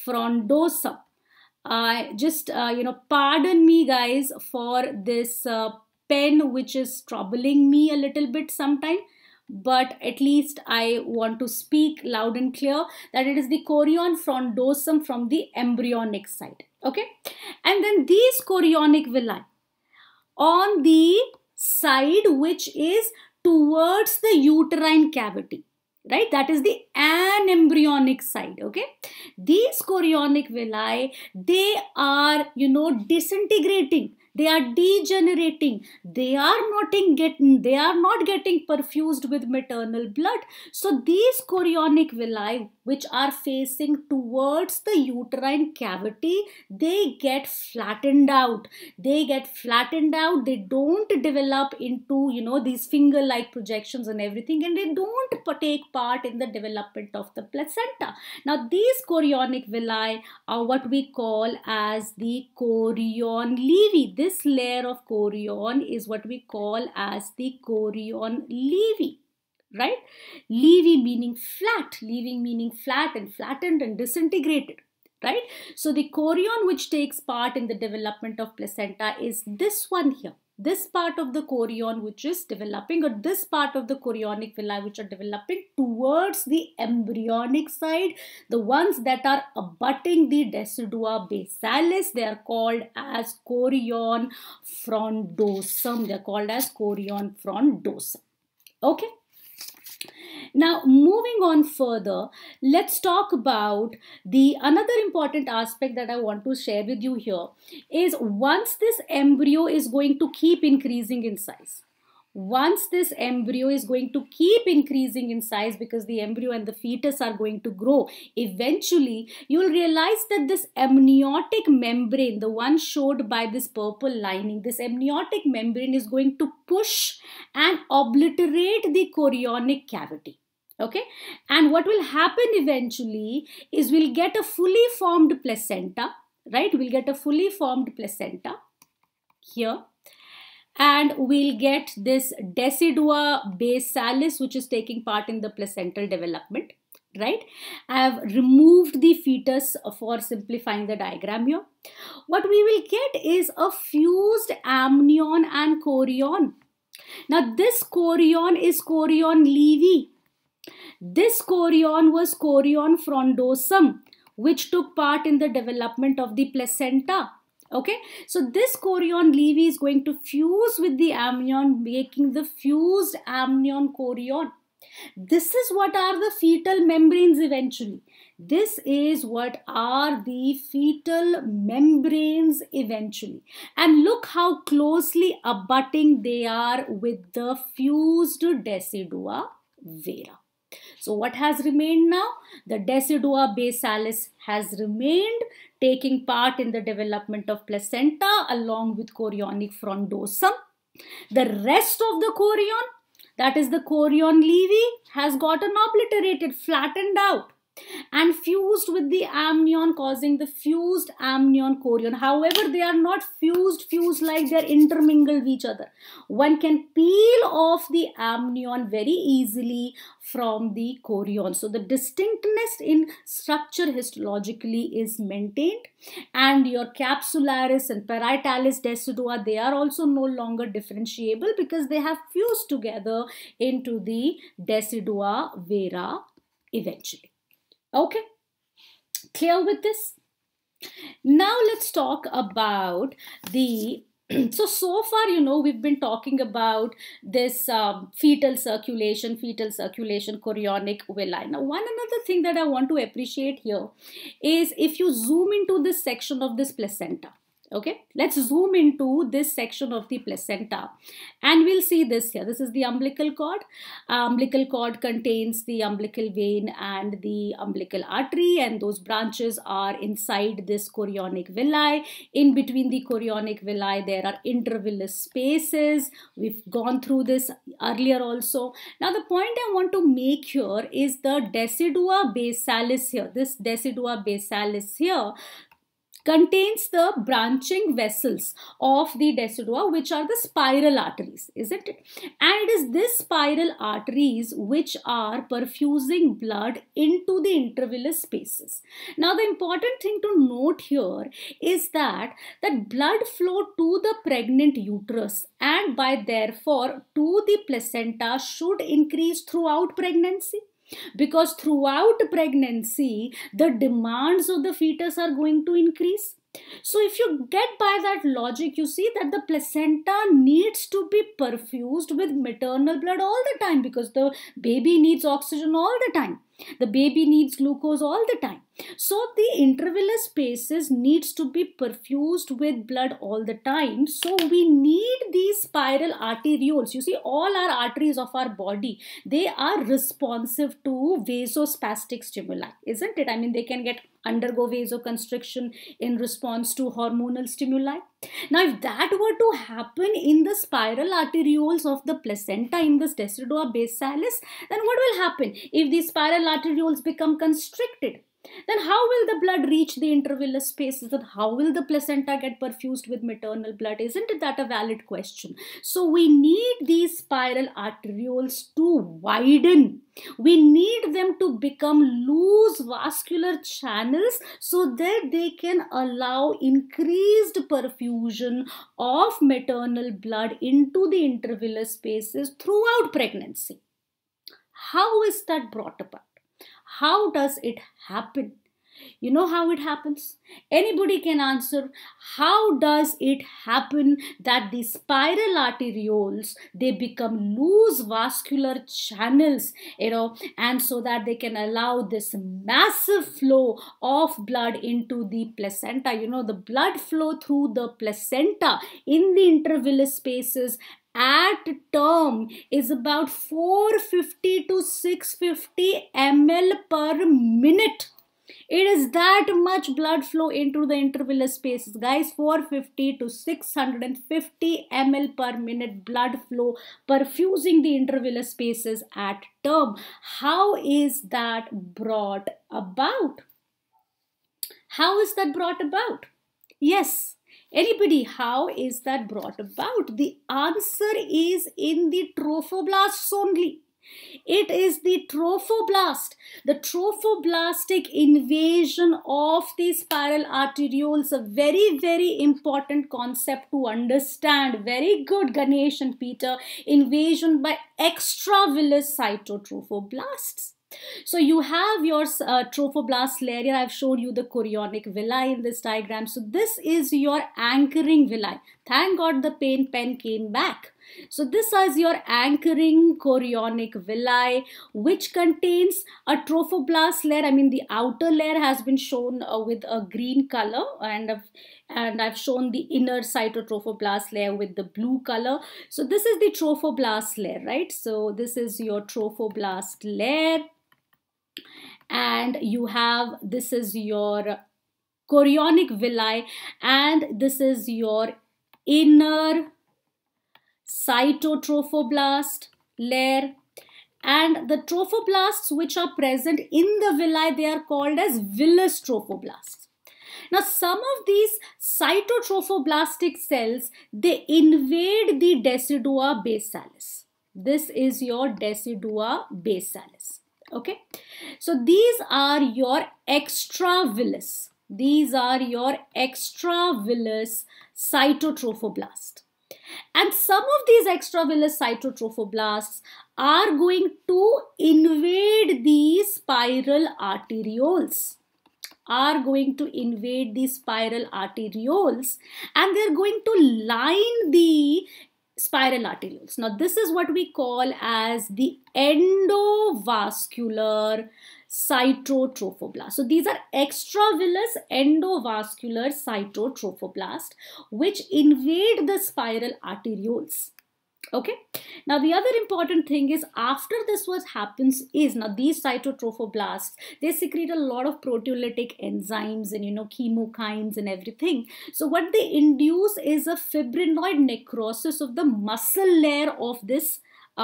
frondosa. Uh, just, uh, you know, pardon me guys for this uh, pen which is troubling me a little bit sometime but at least I want to speak loud and clear that it is the chorion frondosum from the embryonic side. Okay. And then these chorionic villi on the side which is towards the uterine cavity right that is the anembryonic side okay these chorionic villi they are you know disintegrating they are degenerating they are not getting they are not getting perfused with maternal blood so these chorionic villi which are facing towards the uterine cavity they get flattened out they get flattened out they don't develop into you know these finger like projections and everything and they don't take part in the development of the placenta now these chorionic villi are what we call as the chorion levi this layer of chorion is what we call as the chorion levi right levi meaning flat leaving meaning flat and flattened and disintegrated right so the chorion which takes part in the development of placenta is this one here this part of the chorion which is developing or this part of the chorionic villi which are developing towards the embryonic side the ones that are abutting the decidua basalis they are called as chorion frondosum they are called as chorion frondosum okay now, moving on further, let's talk about the another important aspect that I want to share with you here is once this embryo is going to keep increasing in size. Once this embryo is going to keep increasing in size because the embryo and the fetus are going to grow, eventually you'll realize that this amniotic membrane, the one showed by this purple lining, this amniotic membrane is going to push and obliterate the chorionic cavity okay and what will happen eventually is we'll get a fully formed placenta right we'll get a fully formed placenta here and we'll get this decidua basalis which is taking part in the placental development right i have removed the fetus for simplifying the diagram here what we will get is a fused amnion and chorion now this chorion is chorion levi this chorion was chorion frondosum which took part in the development of the placenta okay so this chorion levy is going to fuse with the amnion making the fused amnion chorion this is what are the fetal membranes eventually this is what are the fetal membranes eventually and look how closely abutting they are with the fused decidua vera so what has remained now? The decidua basalis has remained taking part in the development of placenta along with chorionic frondosum. The rest of the chorion, that is the chorion levi, has gotten obliterated, flattened out and fused with the amnion causing the fused amnion chorion however they are not fused fused like they're intermingled with each other one can peel off the amnion very easily from the chorion so the distinctness in structure histologically is maintained and your capsularis and parietalis decidua they are also no longer differentiable because they have fused together into the decidua vera eventually Okay, clear with this? Now let's talk about the so so far you know we've been talking about this um, fetal circulation fetal circulation chorionic villi now one another thing that i want to appreciate here is if you zoom into this section of this placenta okay let's zoom into this section of the placenta and we'll see this here this is the umbilical cord uh, umbilical cord contains the umbilical vein and the umbilical artery and those branches are inside this chorionic villi in between the chorionic villi there are intervillous spaces we've gone through this earlier also now the point i want to make here is the decidua basalis here this decidua basalis here contains the branching vessels of the decidua, which are the spiral arteries, isn't it? And it is this spiral arteries which are perfusing blood into the intervillous spaces. Now, the important thing to note here is that that blood flow to the pregnant uterus and by therefore to the placenta should increase throughout pregnancy because throughout pregnancy the demands of the fetus are going to increase so if you get by that logic you see that the placenta needs to be perfused with maternal blood all the time because the baby needs oxygen all the time the baby needs glucose all the time. So the intervillous spaces needs to be perfused with blood all the time. So we need these spiral arterioles. You see all our arteries of our body, they are responsive to vasospastic stimuli, isn't it? I mean they can get undergo vasoconstriction in response to hormonal stimuli. Now, if that were to happen in the spiral arterioles of the placenta in the Stestridoa basalis, then what will happen? If these spiral arterioles become constricted, then how will the blood reach the intervillous spaces and how will the placenta get perfused with maternal blood isn't that a valid question so we need these spiral arterioles to widen we need them to become loose vascular channels so that they can allow increased perfusion of maternal blood into the intervillous spaces throughout pregnancy how is that brought about how does it happen you know how it happens anybody can answer how does it happen that the spiral arterioles they become loose vascular channels you know and so that they can allow this massive flow of blood into the placenta you know the blood flow through the placenta in the intervillous spaces at term is about 450 to 650 ml per minute it is that much blood flow into the intervillous spaces guys 450 to 650 ml per minute blood flow perfusing the intervillous spaces at term how is that brought about how is that brought about yes anybody how is that brought about the answer is in the trophoblasts only it is the trophoblast, the trophoblastic invasion of the spiral arterioles, a very, very important concept to understand. Very good, Ganesh and Peter. Invasion by extravillous cytotrophoblasts. So you have your uh, trophoblast layer. I've shown you the chorionic villi in this diagram. So this is your anchoring villi. Thank God the paint pen came back. So this is your anchoring chorionic villi which contains a trophoblast layer. I mean the outer layer has been shown uh, with a green color and and I've shown the inner cytotrophoblast layer with the blue color. So this is the trophoblast layer, right? So this is your trophoblast layer and you have this is your chorionic villi and this is your inner cytotrophoblast layer and the trophoblasts which are present in the villi they are called as villous trophoblasts now some of these cytotrophoblastic cells they invade the decidua basalis this is your decidua basalis okay so these are your extravillous these are your extravillous cytotrophoblast, and some of these extravillous cytotrophoblasts are going to invade these spiral arterioles are going to invade these spiral arterioles and they're going to line the spiral arterioles. Now this is what we call as the endovascular cytotrophoblast. So these are extravillous endovascular cytotrophoblast which invade the spiral arterioles okay now the other important thing is after this what happens is now these cytotrophoblasts they secrete a lot of proteolytic enzymes and you know chemokines and everything so what they induce is a fibrinoid necrosis of the muscle layer of this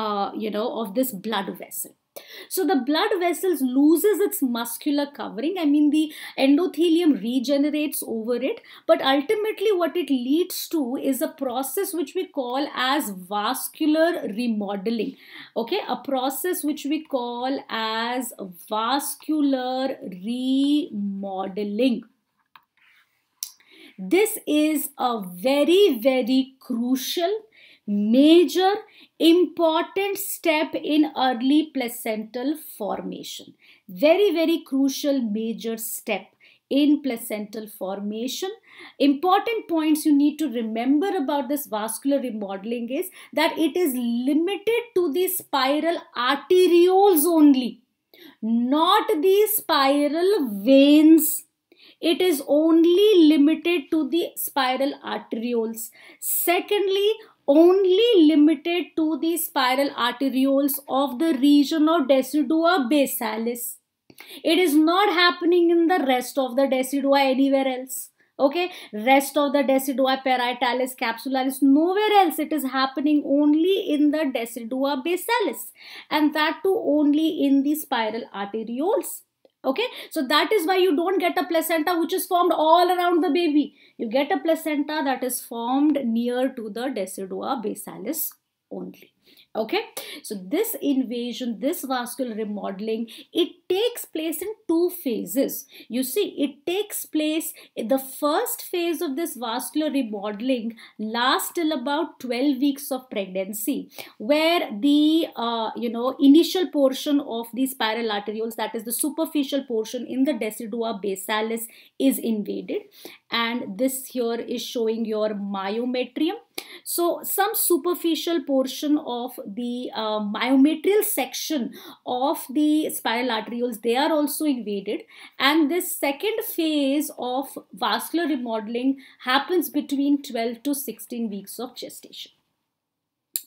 uh, you know of this blood vessel so the blood vessels loses its muscular covering. I mean the endothelium regenerates over it. But ultimately what it leads to is a process which we call as vascular remodeling. Okay, a process which we call as vascular remodeling. This is a very, very crucial major important step in early placental formation. Very, very crucial major step in placental formation. Important points you need to remember about this vascular remodeling is that it is limited to the spiral arterioles only, not the spiral veins. It is only limited to the spiral arterioles. Secondly, only limited to the spiral arterioles of the region of decidua basalis. It is not happening in the rest of the decidua anywhere else. Okay, rest of the decidua parietalis capsularis, nowhere else. It is happening only in the decidua basalis and that too only in the spiral arterioles okay so that is why you don't get a placenta which is formed all around the baby you get a placenta that is formed near to the decidua basalis only okay so this invasion this vascular remodeling it takes place in two phases. You see, it takes place the first phase of this vascular remodeling lasts till about 12 weeks of pregnancy, where the uh, you know initial portion of the spiral arterioles, that is the superficial portion in the decidua basalis, is invaded, and this here is showing your myometrium. So some superficial portion of the uh, myometrial section of the spiral arterioles alveoles they are also invaded and this second phase of vascular remodeling happens between 12 to 16 weeks of gestation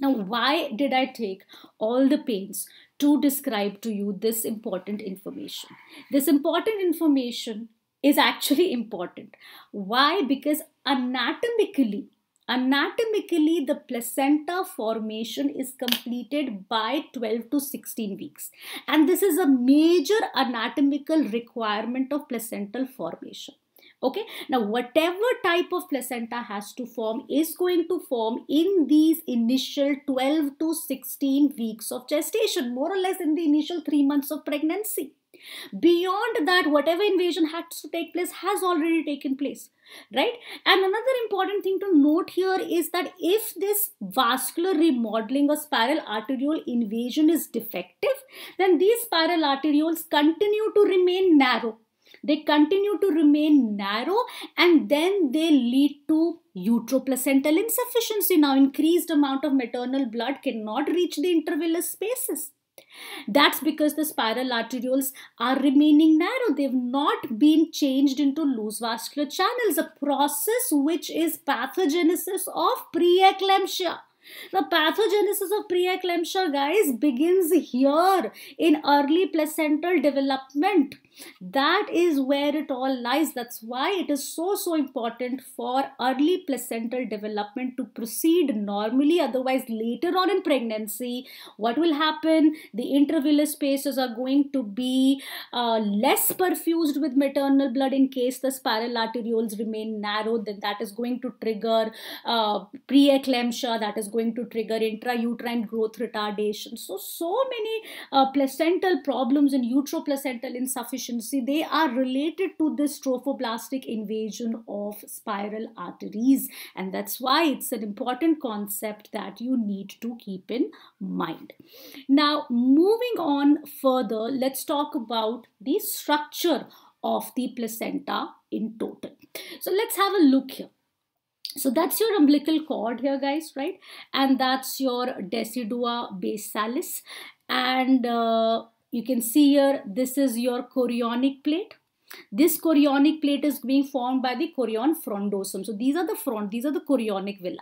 now why did i take all the pains to describe to you this important information this important information is actually important why because anatomically Anatomically, the placenta formation is completed by 12 to 16 weeks. And this is a major anatomical requirement of placental formation. Okay, now whatever type of placenta has to form is going to form in these initial 12 to 16 weeks of gestation, more or less in the initial three months of pregnancy. Beyond that, whatever invasion had to take place has already taken place, right? And another important thing to note here is that if this vascular remodeling or spiral arteriole invasion is defective, then these spiral arterioles continue to remain narrow. They continue to remain narrow and then they lead to uteroplacental insufficiency. Now, increased amount of maternal blood cannot reach the intervillous spaces that's because the spiral arterioles are remaining narrow. They've not been changed into loose vascular channels, a process which is pathogenesis of preeclampsia. The pathogenesis of preeclampsia, guys, begins here in early placental development. That is where it all lies. That's why it is so, so important for early placental development to proceed normally. Otherwise, later on in pregnancy, what will happen? The intervillous spaces are going to be uh, less perfused with maternal blood in case the spiral arterioles remain narrow. Then that is going to trigger uh, preeclampsia. That is going to trigger intrauterine growth retardation. So, so many uh, placental problems and uteroplacental insufficiency, they are related to this trophoblastic invasion of spiral arteries. And that's why it's an important concept that you need to keep in mind. Now, moving on further, let's talk about the structure of the placenta in total. So let's have a look here. So that's your umbilical cord here guys, right? And that's your decidua basalis. And uh, you can see here, this is your chorionic plate. This chorionic plate is being formed by the chorion frondosum. So these are the front, these are the chorionic villi.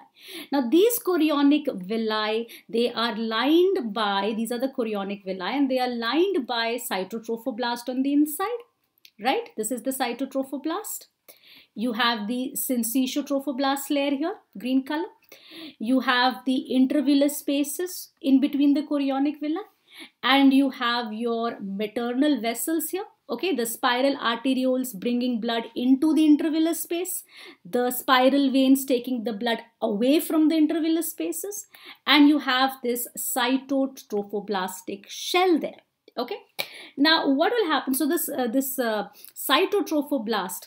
Now these chorionic villi, they are lined by, these are the chorionic villi and they are lined by cytotrophoblast on the inside, right? This is the cytotrophoblast. You have the syncytiotrophoblasts layer here, green color. You have the intervillus spaces in between the chorionic villi. And you have your maternal vessels here. Okay, the spiral arterioles bringing blood into the intervillus space, the spiral veins taking the blood away from the intervillus spaces, and you have this cytotrophoblastic shell there okay now what will happen so this uh, this uh, cytotrophoblast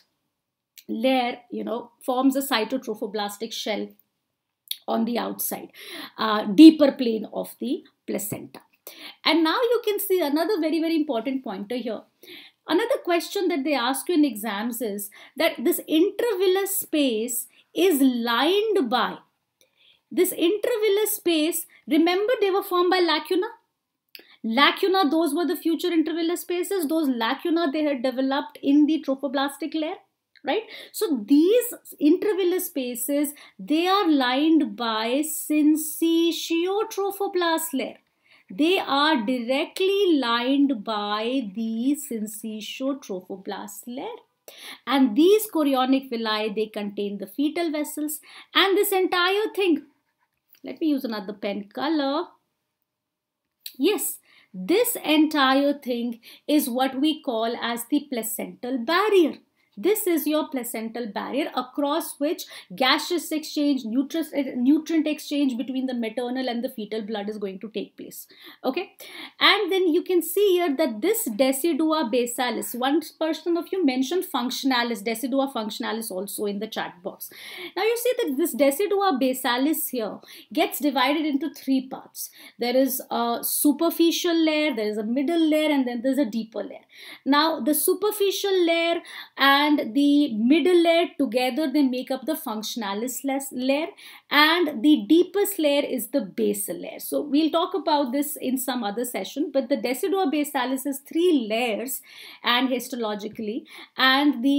layer, you know, forms a cytotrophoblastic shell on the outside, uh, deeper plane of the placenta. And now you can see another very, very important pointer here. Another question that they ask you in exams is that this intravillous space is lined by this intravillous space, remember they were formed by lacuna? Lacuna, those were the future intravillous spaces. Those lacuna, they had developed in the trophoblastic layer right? So these intervillous spaces, they are lined by syncytiotrophoblast layer. They are directly lined by the syncytiotrophoblast layer. And these chorionic villi, they contain the fetal vessels and this entire thing. Let me use another pen color. Yes, this entire thing is what we call as the placental barrier. This is your placental barrier across which gaseous exchange, eh, nutrient exchange between the maternal and the fetal blood is going to take place. Okay, and then you can see here that this decidua basalis, one person of you mentioned functionalis, decidua functionalis also in the chat box. Now you see that this decidua basalis here gets divided into three parts. There is a superficial layer, there is a middle layer, and then there's a deeper layer. Now the superficial layer and and the middle layer together they make up the functionalis layer and the deepest layer is the basal layer. So we'll talk about this in some other session but the decidua basalis has three layers and histologically and the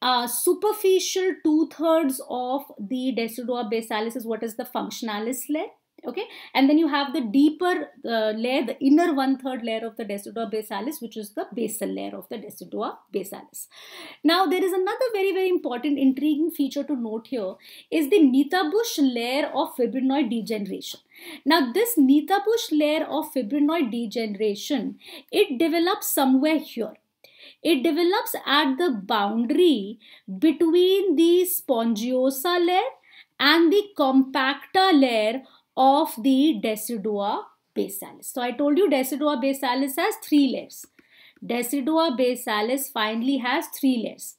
uh, superficial two-thirds of the decidua basalis is what is the functionalis layer okay and then you have the deeper uh, layer the inner one third layer of the decidua basalis which is the basal layer of the decidua basalis now there is another very very important intriguing feature to note here is the Bush layer of fibrinoid degeneration now this Bush layer of fibrinoid degeneration it develops somewhere here it develops at the boundary between the spongiosa layer and the compacta layer of the Decidua basalis. So I told you Decidua basalis has three layers. Decidua basalis finally has three layers.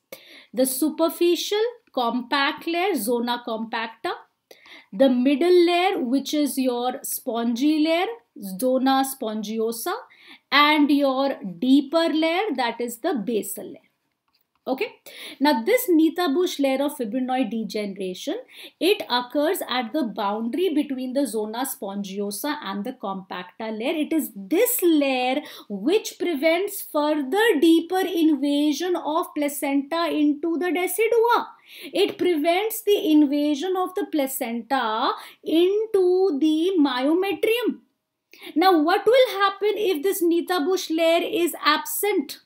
The superficial compact layer, zona compacta. The middle layer, which is your spongy layer, zona spongiosa. And your deeper layer, that is the basal layer. Okay. Now this Nita Bush layer of fibrinoid degeneration, it occurs at the boundary between the zona spongiosa and the compacta layer. It is this layer which prevents further deeper invasion of placenta into the decidua. It prevents the invasion of the placenta into the myometrium. Now what will happen if this Nita Bush layer is absent?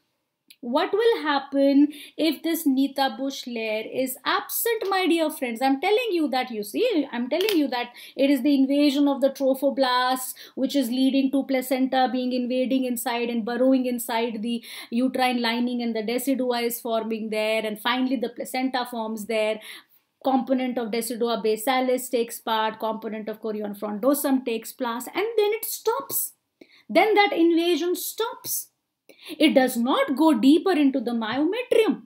What will happen if this Nita Bush layer is absent, my dear friends? I'm telling you that, you see, I'm telling you that it is the invasion of the trophoblasts, which is leading to placenta being invading inside and burrowing inside the uterine lining and the decidua is forming there and finally the placenta forms there component of decidua basalis takes part, component of chorion frondosum takes place, and then it stops. Then that invasion stops. It does not go deeper into the myometrium.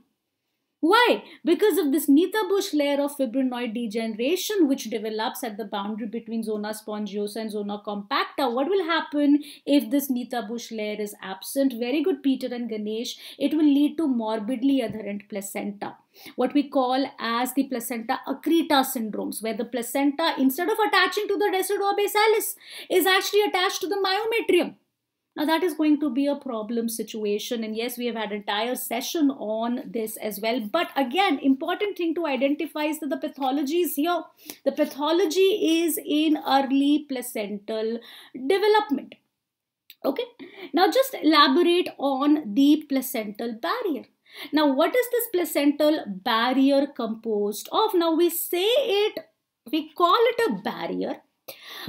Why? Because of this Nitha-Bush layer of fibrinoid degeneration which develops at the boundary between zona spongiosa and zona compacta. What will happen if this Nitha-Bush layer is absent? Very good Peter and Ganesh. It will lead to morbidly adherent placenta. What we call as the placenta accreta syndromes where the placenta instead of attaching to the decidua basalis is actually attached to the myometrium. Now, that is going to be a problem situation. And yes, we have had entire session on this as well. But again, important thing to identify is that the pathology is here. The pathology is in early placental development. Okay, now just elaborate on the placental barrier. Now, what is this placental barrier composed of? Now, we say it, we call it a barrier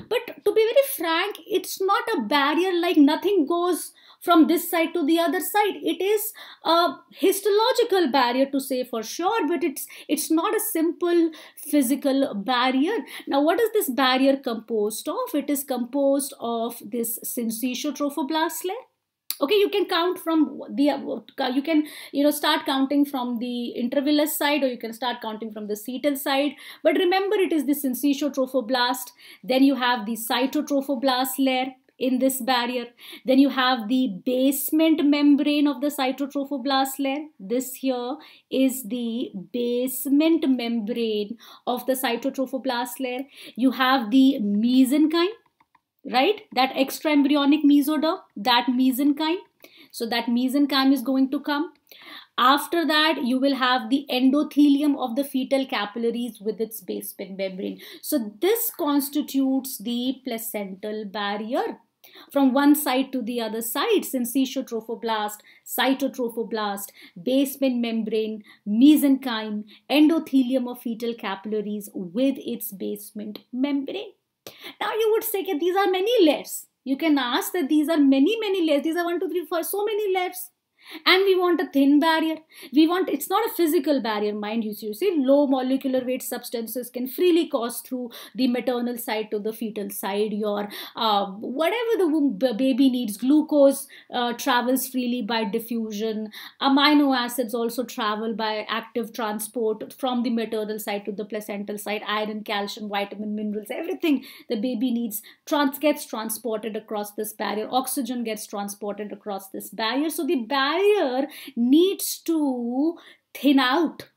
but to be very frank, it's not a barrier like nothing goes from this side to the other side it is a histological barrier to say for sure but it's it's not a simple physical barrier now what is this barrier composed of it is composed of this syncytial trophoblast layer okay you can count from the you can you know start counting from the intervillous side or you can start counting from the cetal side but remember it is the syncytiotrophoblast. then you have the cytotrophoblast layer in this barrier. Then you have the basement membrane of the cytotrophoblast layer. This here is the basement membrane of the cytotrophoblast layer. You have the mesenchyme right? That extraembryonic mesoderm, that mesenchyme. So that mesenchyme is going to come. After that, you will have the endothelium of the fetal capillaries with its basement membrane. So this constitutes the placental barrier from one side to the other side since esotrophoblast, cytotrophoblast, basement membrane, mesenchyme, endothelium of fetal capillaries with its basement membrane. Now you would say that these are many layers. You can ask that these are many, many layers. These are one, two, three, four, so many layers and we want a thin barrier we want it's not a physical barrier mind you you see low molecular weight substances can freely cross through the maternal side to the fetal side your uh, whatever the womb, baby needs glucose uh, travels freely by diffusion amino acids also travel by active transport from the maternal side to the placental side iron calcium vitamin minerals everything the baby needs trans gets transported across this barrier oxygen gets transported across this barrier so the barrier desire needs to thin out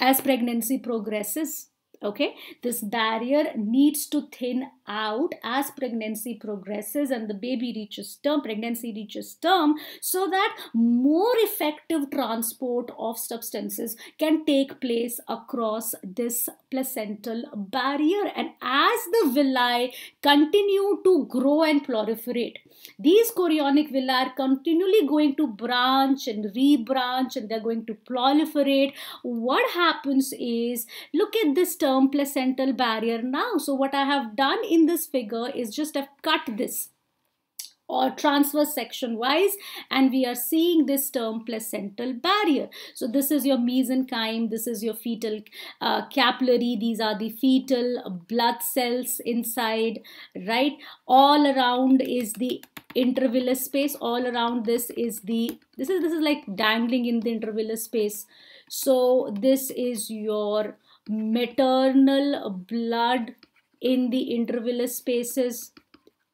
as pregnancy progresses okay this barrier needs to thin out as pregnancy progresses and the baby reaches term pregnancy reaches term so that more effective transport of substances can take place across this placental barrier and as the villi continue to grow and proliferate these chorionic villi are continually going to branch and rebranch and they're going to proliferate what happens is look at this term term placental barrier now. So what I have done in this figure is just have cut this or transverse section wise and we are seeing this term placental barrier so this is your mesenchyme this is your fetal uh, capillary these are the fetal blood cells inside right all around is the intervillous space all around this is the this is this is like dangling in the intervillous space so this is your maternal blood in the intervillous spaces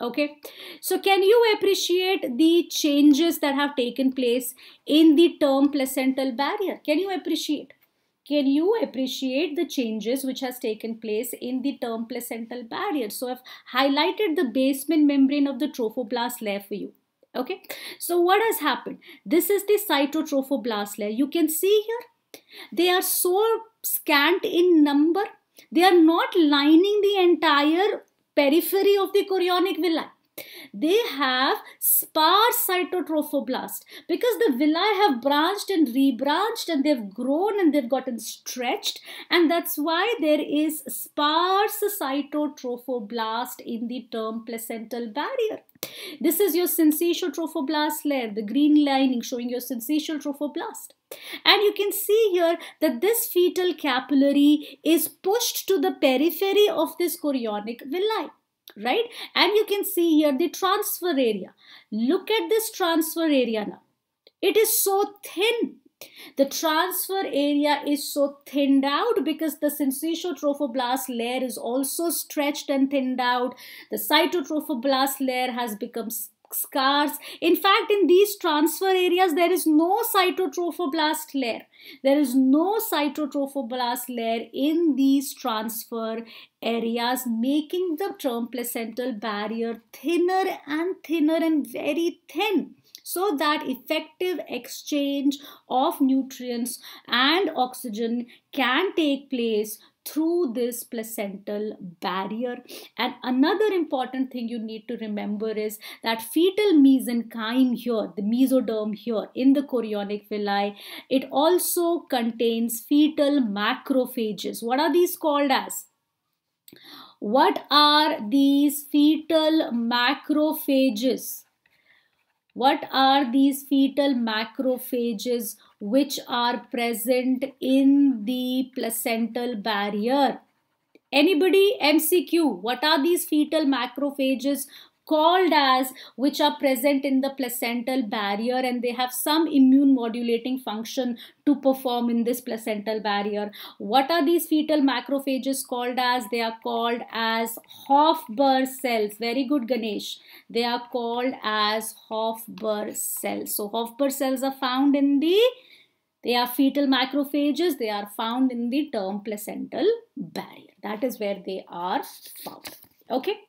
okay so can you appreciate the changes that have taken place in the term placental barrier can you appreciate can you appreciate the changes which has taken place in the term placental barrier so i've highlighted the basement membrane of the trophoblast layer for you okay so what has happened this is the cytotrophoblast layer you can see here they are so scant in number. They are not lining the entire periphery of the chorionic villi. They have sparse cytotrophoblast because the villi have branched and rebranched and they've grown and they've gotten stretched and that's why there is sparse cytotrophoblast in the term placental barrier. This is your sensation trophoblast layer, the green lining showing your sensation trophoblast. And you can see here that this fetal capillary is pushed to the periphery of this chorionic villi right and you can see here the transfer area look at this transfer area now it is so thin the transfer area is so thinned out because the syncytiotrophoblast layer is also stretched and thinned out. The cytotrophoblast layer has become scars. In fact, in these transfer areas, there is no cytotrophoblast layer. There is no cytotrophoblast layer in these transfer areas, making the term placental barrier thinner and thinner and very thin so that effective exchange of nutrients and oxygen can take place through this placental barrier. And another important thing you need to remember is that fetal mesenchyme here, the mesoderm here in the chorionic villi, it also contains fetal macrophages. What are these called as? What are these fetal macrophages? What are these fetal macrophages which are present in the placental barrier. Anybody MCQ, what are these fetal macrophages called as which are present in the placental barrier and they have some immune modulating function to perform in this placental barrier. What are these fetal macrophages called as? They are called as Hofburr cells. Very good Ganesh. They are called as Hofburr cells. So Hofburr cells are found in the they are fetal macrophages. They are found in the term placental barrier. That is where they are found. Okay.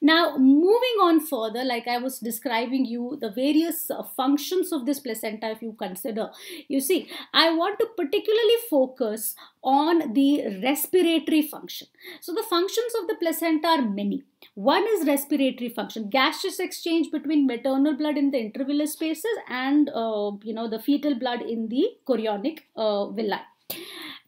Now, moving on further, like I was describing you, the various uh, functions of this placenta, if you consider, you see, I want to particularly focus on the respiratory function. So, the functions of the placenta are many. One is respiratory function, gaseous exchange between maternal blood in the intervillous spaces and, uh, you know, the fetal blood in the chorionic uh, villi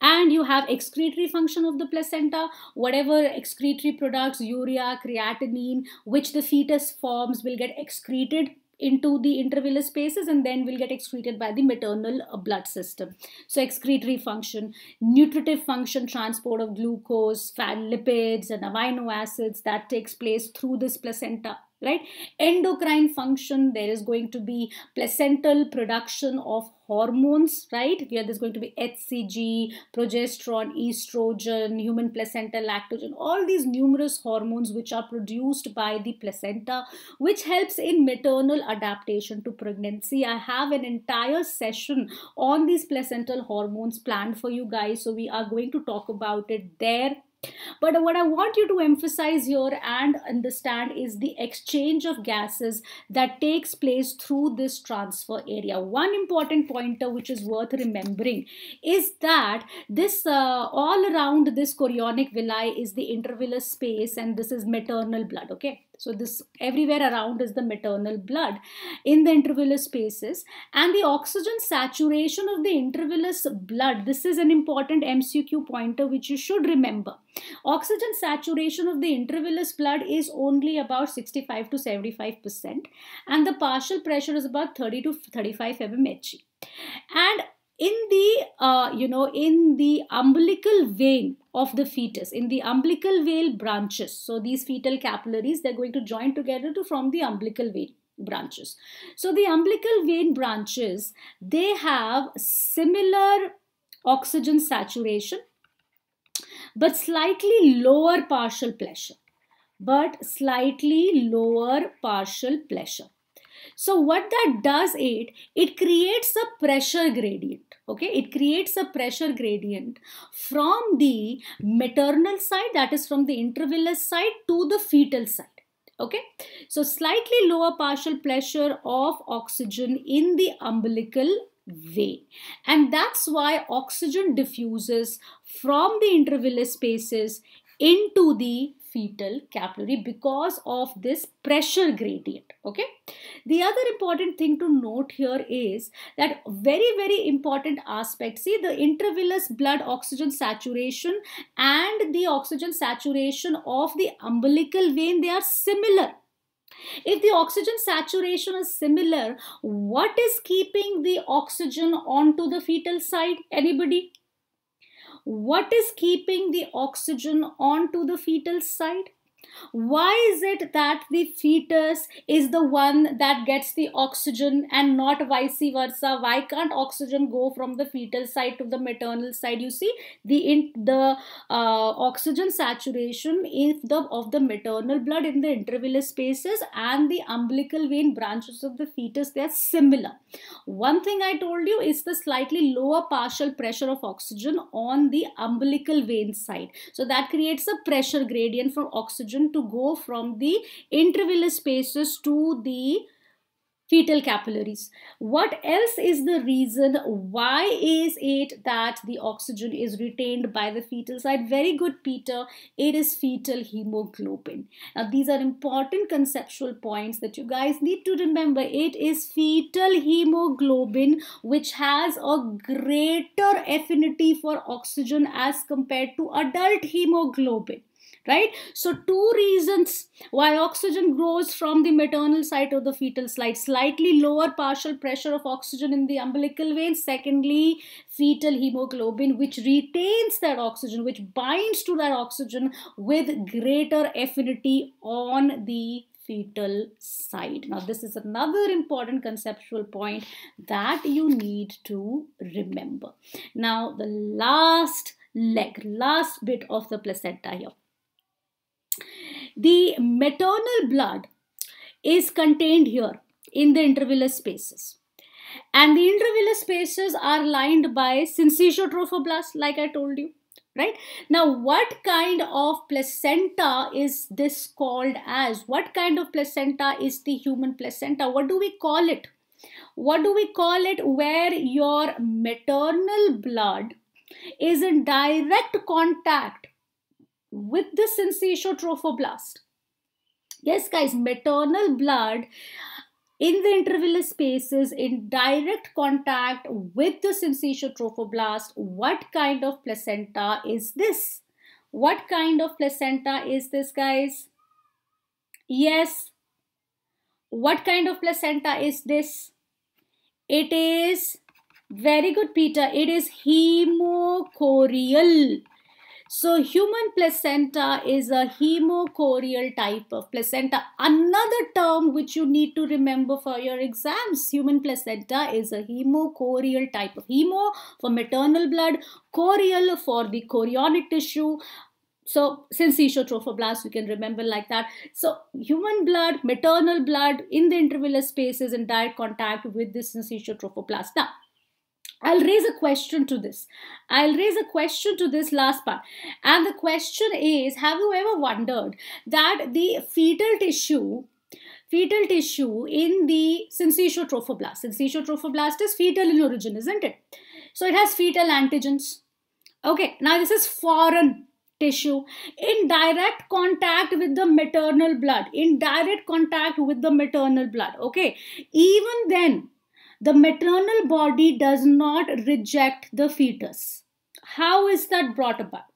and you have excretory function of the placenta whatever excretory products urea creatinine which the fetus forms will get excreted into the intervillous spaces and then will get excreted by the maternal uh, blood system. So excretory function, nutritive function, transport of glucose, fat lipids and amino acids that takes place through this placenta right endocrine function there is going to be placental production of hormones right there's going to be hcg progesterone estrogen human placenta lactogen all these numerous hormones which are produced by the placenta which helps in maternal adaptation to pregnancy i have an entire session on these placental hormones planned for you guys so we are going to talk about it there but what I want you to emphasize here and understand is the exchange of gases that takes place through this transfer area. One important pointer which is worth remembering is that this uh, all around this chorionic villi is the intervillous space and this is maternal blood, okay? So this everywhere around is the maternal blood in the intervillous spaces and the oxygen saturation of the intervillous blood. This is an important MCQ pointer which you should remember. Oxygen saturation of the intervillous blood is only about 65 to 75% and the partial pressure is about 30 to 35 mmHg. And in the uh, you know in the umbilical vein of the fetus in the umbilical vein branches so these fetal capillaries they're going to join together to form the umbilical vein branches so the umbilical vein branches they have similar oxygen saturation but slightly lower partial pressure but slightly lower partial pressure so what that does it, it creates a pressure gradient. Okay, it creates a pressure gradient from the maternal side, that is from the intravillous side to the fetal side okay so slightly lower partial pressure of oxygen in the umbilical vein, and that's why oxygen diffuses from the intervillous spaces into the fetal capillary because of this pressure gradient okay the other important thing to note here is that very very important aspect see the intravenous blood oxygen saturation and the oxygen saturation of the umbilical vein they are similar if the oxygen saturation is similar what is keeping the oxygen onto the fetal side anybody what is keeping the oxygen onto the fetal side? Why is it that the fetus is the one that gets the oxygen and not vice versa? Why can't oxygen go from the fetal side to the maternal side? You see, the in, the uh, oxygen saturation if the of the maternal blood in the intervillous spaces and the umbilical vein branches of the fetus they are similar. One thing I told you is the slightly lower partial pressure of oxygen on the umbilical vein side. So that creates a pressure gradient for oxygen children to go from the intervillous spaces to the fetal capillaries. What else is the reason? Why is it that the oxygen is retained by the fetal side? Very good, Peter. It is fetal hemoglobin. Now, these are important conceptual points that you guys need to remember. It is fetal hemoglobin which has a greater affinity for oxygen as compared to adult hemoglobin right? So two reasons why oxygen grows from the maternal side to the fetal side. Slightly lower partial pressure of oxygen in the umbilical vein. Secondly, fetal hemoglobin which retains that oxygen, which binds to that oxygen with greater affinity on the fetal side. Now, this is another important conceptual point that you need to remember. Now, the last leg, last bit of the placenta here. The maternal blood is contained here in the intervillous spaces. And the intervillous spaces are lined by syncytiotrophoblast, like I told you, right? Now, what kind of placenta is this called as? What kind of placenta is the human placenta? What do we call it? What do we call it where your maternal blood is in direct contact with the sensatiotrophoblasts. Yes, guys, maternal blood in the intervillous spaces in direct contact with the sensatiotrophoblasts. What kind of placenta is this? What kind of placenta is this, guys? Yes. What kind of placenta is this? It is, very good, Peter. It is hemochorial so human placenta is a hemochorial type of placenta. Another term which you need to remember for your exams, human placenta is a hemochorial type of hemo for maternal blood, chorial for the chorionic tissue, so since isotrophoblast you can remember like that so human blood maternal blood in the intervillous spaces in direct contact with this isotrophoblast now I'll raise a question to this. I'll raise a question to this last part. And the question is, have you ever wondered that the fetal tissue fetal tissue in the syncytiotrophoblasts. Syncytiotrophoblasts is fetal in origin, isn't it? So it has fetal antigens. Okay, now this is foreign tissue in direct contact with the maternal blood, in direct contact with the maternal blood. Okay, even then, the maternal body does not reject the fetus. How is that brought about?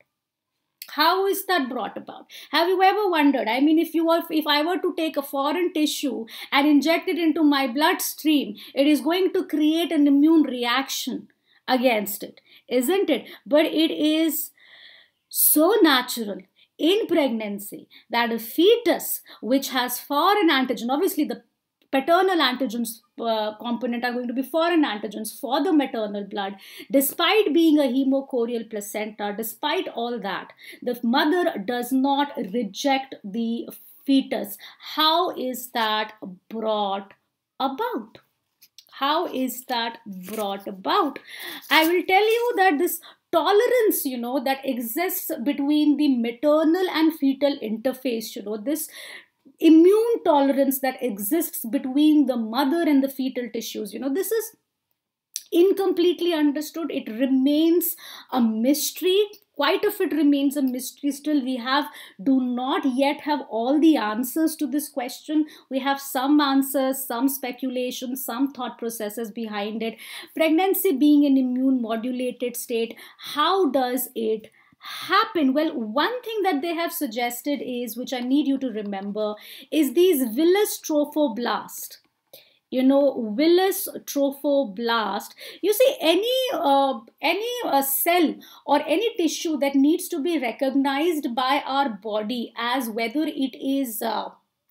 How is that brought about? Have you ever wondered? I mean, if you were, if I were to take a foreign tissue and inject it into my bloodstream, it is going to create an immune reaction against it, isn't it? But it is so natural in pregnancy that a fetus which has foreign antigen, obviously the paternal antigens uh, component are going to be foreign antigens for the maternal blood. Despite being a hemochorial placenta, despite all that, the mother does not reject the fetus. How is that brought about? How is that brought about? I will tell you that this tolerance you know that exists between the maternal and fetal interface you know this immune tolerance that exists between the mother and the fetal tissues. You know, this is incompletely understood. It remains a mystery. Quite of it remains a mystery still. We have do not yet have all the answers to this question. We have some answers, some speculation, some thought processes behind it. Pregnancy being an immune modulated state, how does it happened? Well, one thing that they have suggested is, which I need you to remember, is these villus trophoblast you know villus trophoblast you see any uh, any uh, cell or any tissue that needs to be recognized by our body as whether it is uh,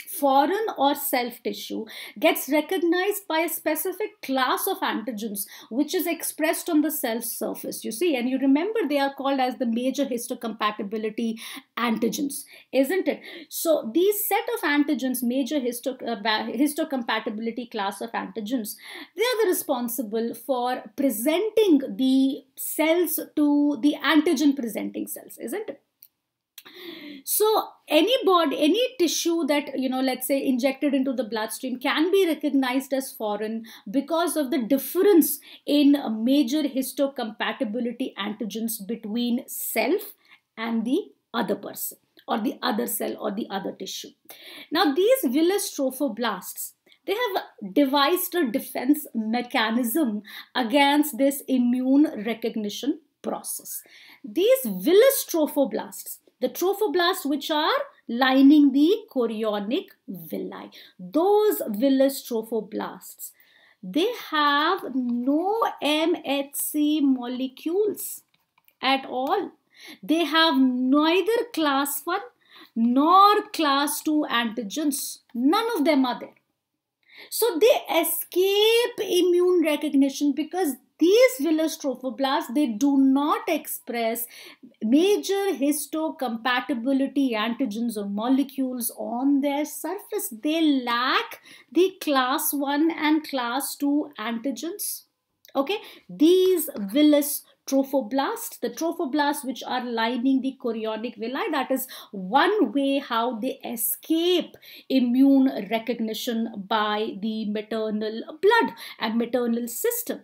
foreign or self tissue gets recognized by a specific class of antigens which is expressed on the cell surface you see and you remember they are called as the major histocompatibility antigens isn't it so these set of antigens major histo- uh, histocompatibility class of antigens they are the responsible for presenting the cells to the antigen presenting cells isn't it so any body, any tissue that you know let's say injected into the bloodstream can be recognized as foreign because of the difference in major histocompatibility antigens between self and the other person or the other cell or the other tissue now these villus trophoblasts they have devised a defense mechanism against this immune recognition process these villus trophoblasts the trophoblasts which are lining the chorionic villi. Those villus trophoblasts, they have no MHC molecules at all. They have neither class 1 nor class 2 antigens. None of them are there. So they escape immune recognition because these villus trophoblasts they do not express major histocompatibility antigens or molecules on their surface they lack the class 1 and class 2 antigens okay these villus trophoblast the trophoblast which are lining the chorionic villi that is one way how they escape immune recognition by the maternal blood and maternal system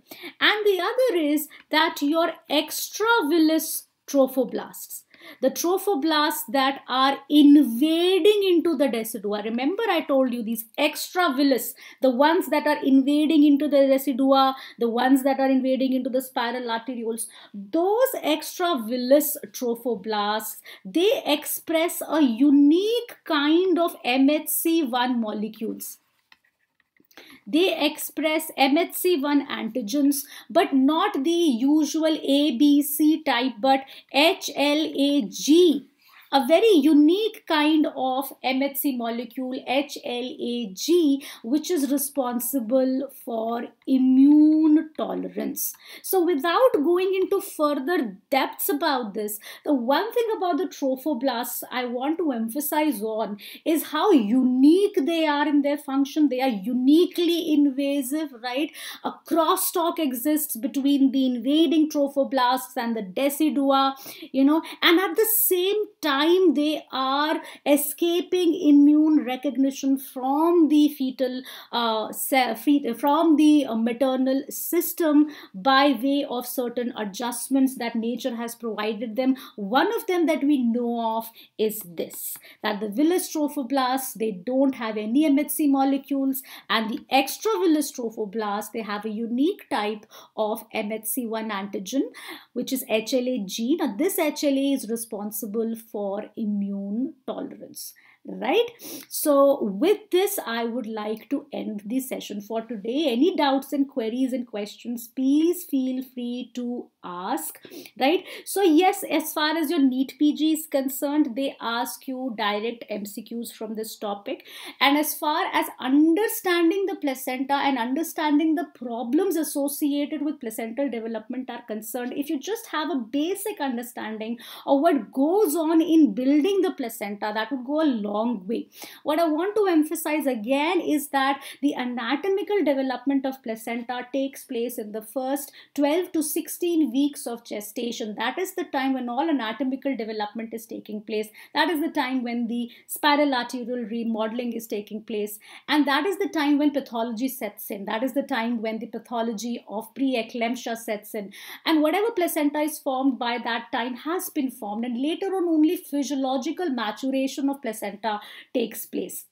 and the other is that your extravillous trophoblasts the trophoblasts that are invading into the decidua. Remember I told you these extra villus, the ones that are invading into the decidua, the ones that are invading into the spiral arterioles, those extra villus trophoblasts, they express a unique kind of MHC1 molecules. They express MHC1 antigens, but not the usual A, B, C type, but HLA G a very unique kind of MHC molecule HLAG which is responsible for immune tolerance. So without going into further depths about this, the one thing about the trophoblasts I want to emphasize on is how unique they are in their function. They are uniquely invasive, right? A crosstalk exists between the invading trophoblasts and the decidua, you know, and at the same time time they are escaping immune recognition from the fetal uh, from the uh, maternal system by way of certain adjustments that nature has provided them one of them that we know of is this that the villus trophoblasts they don't have any MHC molecules and the extravillus trophoblast they have a unique type of MHC1 antigen which is HLA gene now this HLA is responsible for or immune tolerance right so with this i would like to end the session for today any doubts and queries and questions please feel free to ask right so yes as far as your NEET pg is concerned they ask you direct mcqs from this topic and as far as understanding the placenta and understanding the problems associated with placental development are concerned if you just have a basic understanding of what goes on in building the placenta that would go a long wrong way. What I want to emphasize again is that the anatomical development of placenta takes place in the first 12 to 16 weeks of gestation. That is the time when all anatomical development is taking place. That is the time when the spiral arterial remodeling is taking place. And that is the time when pathology sets in. That is the time when the pathology of pre-eclampsia sets in. And whatever placenta is formed by that time has been formed. And later on, only physiological maturation of placenta takes place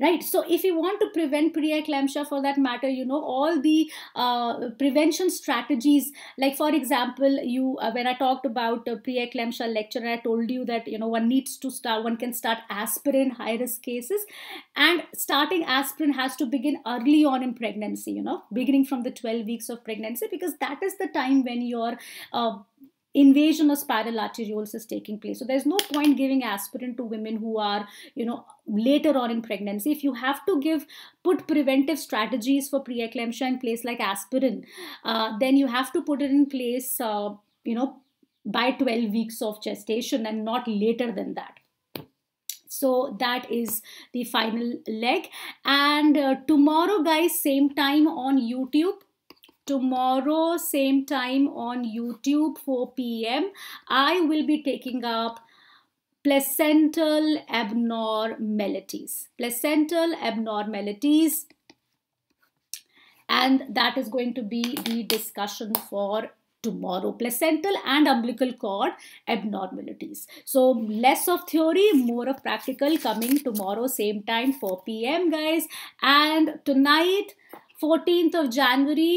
right so if you want to prevent preeclampsia for that matter you know all the uh, prevention strategies like for example you uh, when i talked about uh, preeclampsia lecture and i told you that you know one needs to start one can start aspirin high risk cases and starting aspirin has to begin early on in pregnancy you know beginning from the 12 weeks of pregnancy because that is the time when your uh, invasion of spiral arterioles is taking place. So there's no point giving aspirin to women who are, you know, later on in pregnancy. If you have to give, put preventive strategies for preeclampsia in place like aspirin, uh, then you have to put it in place, uh, you know, by 12 weeks of gestation and not later than that so that is the final leg and uh, tomorrow guys same time on youtube tomorrow same time on youtube 4 p.m i will be taking up placental abnormalities placental abnormalities and that is going to be the discussion for tomorrow placental and umbilical cord abnormalities so less of theory more of practical coming tomorrow same time 4 pm guys and tonight 14th of january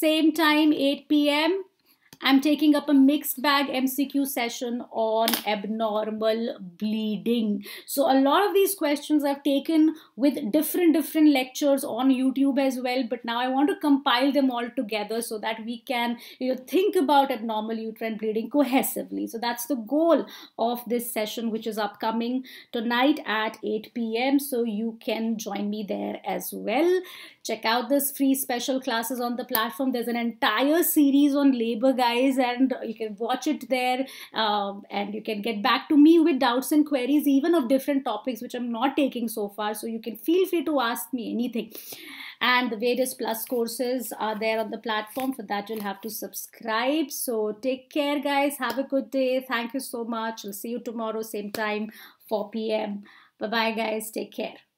same time, 8 p.m. I'm taking up a mixed bag MCQ session on abnormal bleeding. So a lot of these questions I've taken with different different lectures on YouTube as well, but now I want to compile them all together so that we can you know think about abnormal uterine bleeding cohesively. So that's the goal of this session which is upcoming tonight at 8 p.m. So you can join me there as well check out this free special classes on the platform there's an entire series on labor guys and you can watch it there um, and you can get back to me with doubts and queries even of different topics which i'm not taking so far so you can feel free to ask me anything and the various plus courses are there on the platform for that you'll have to subscribe so take care guys have a good day thank you so much i will see you tomorrow same time 4 p.m bye bye guys take care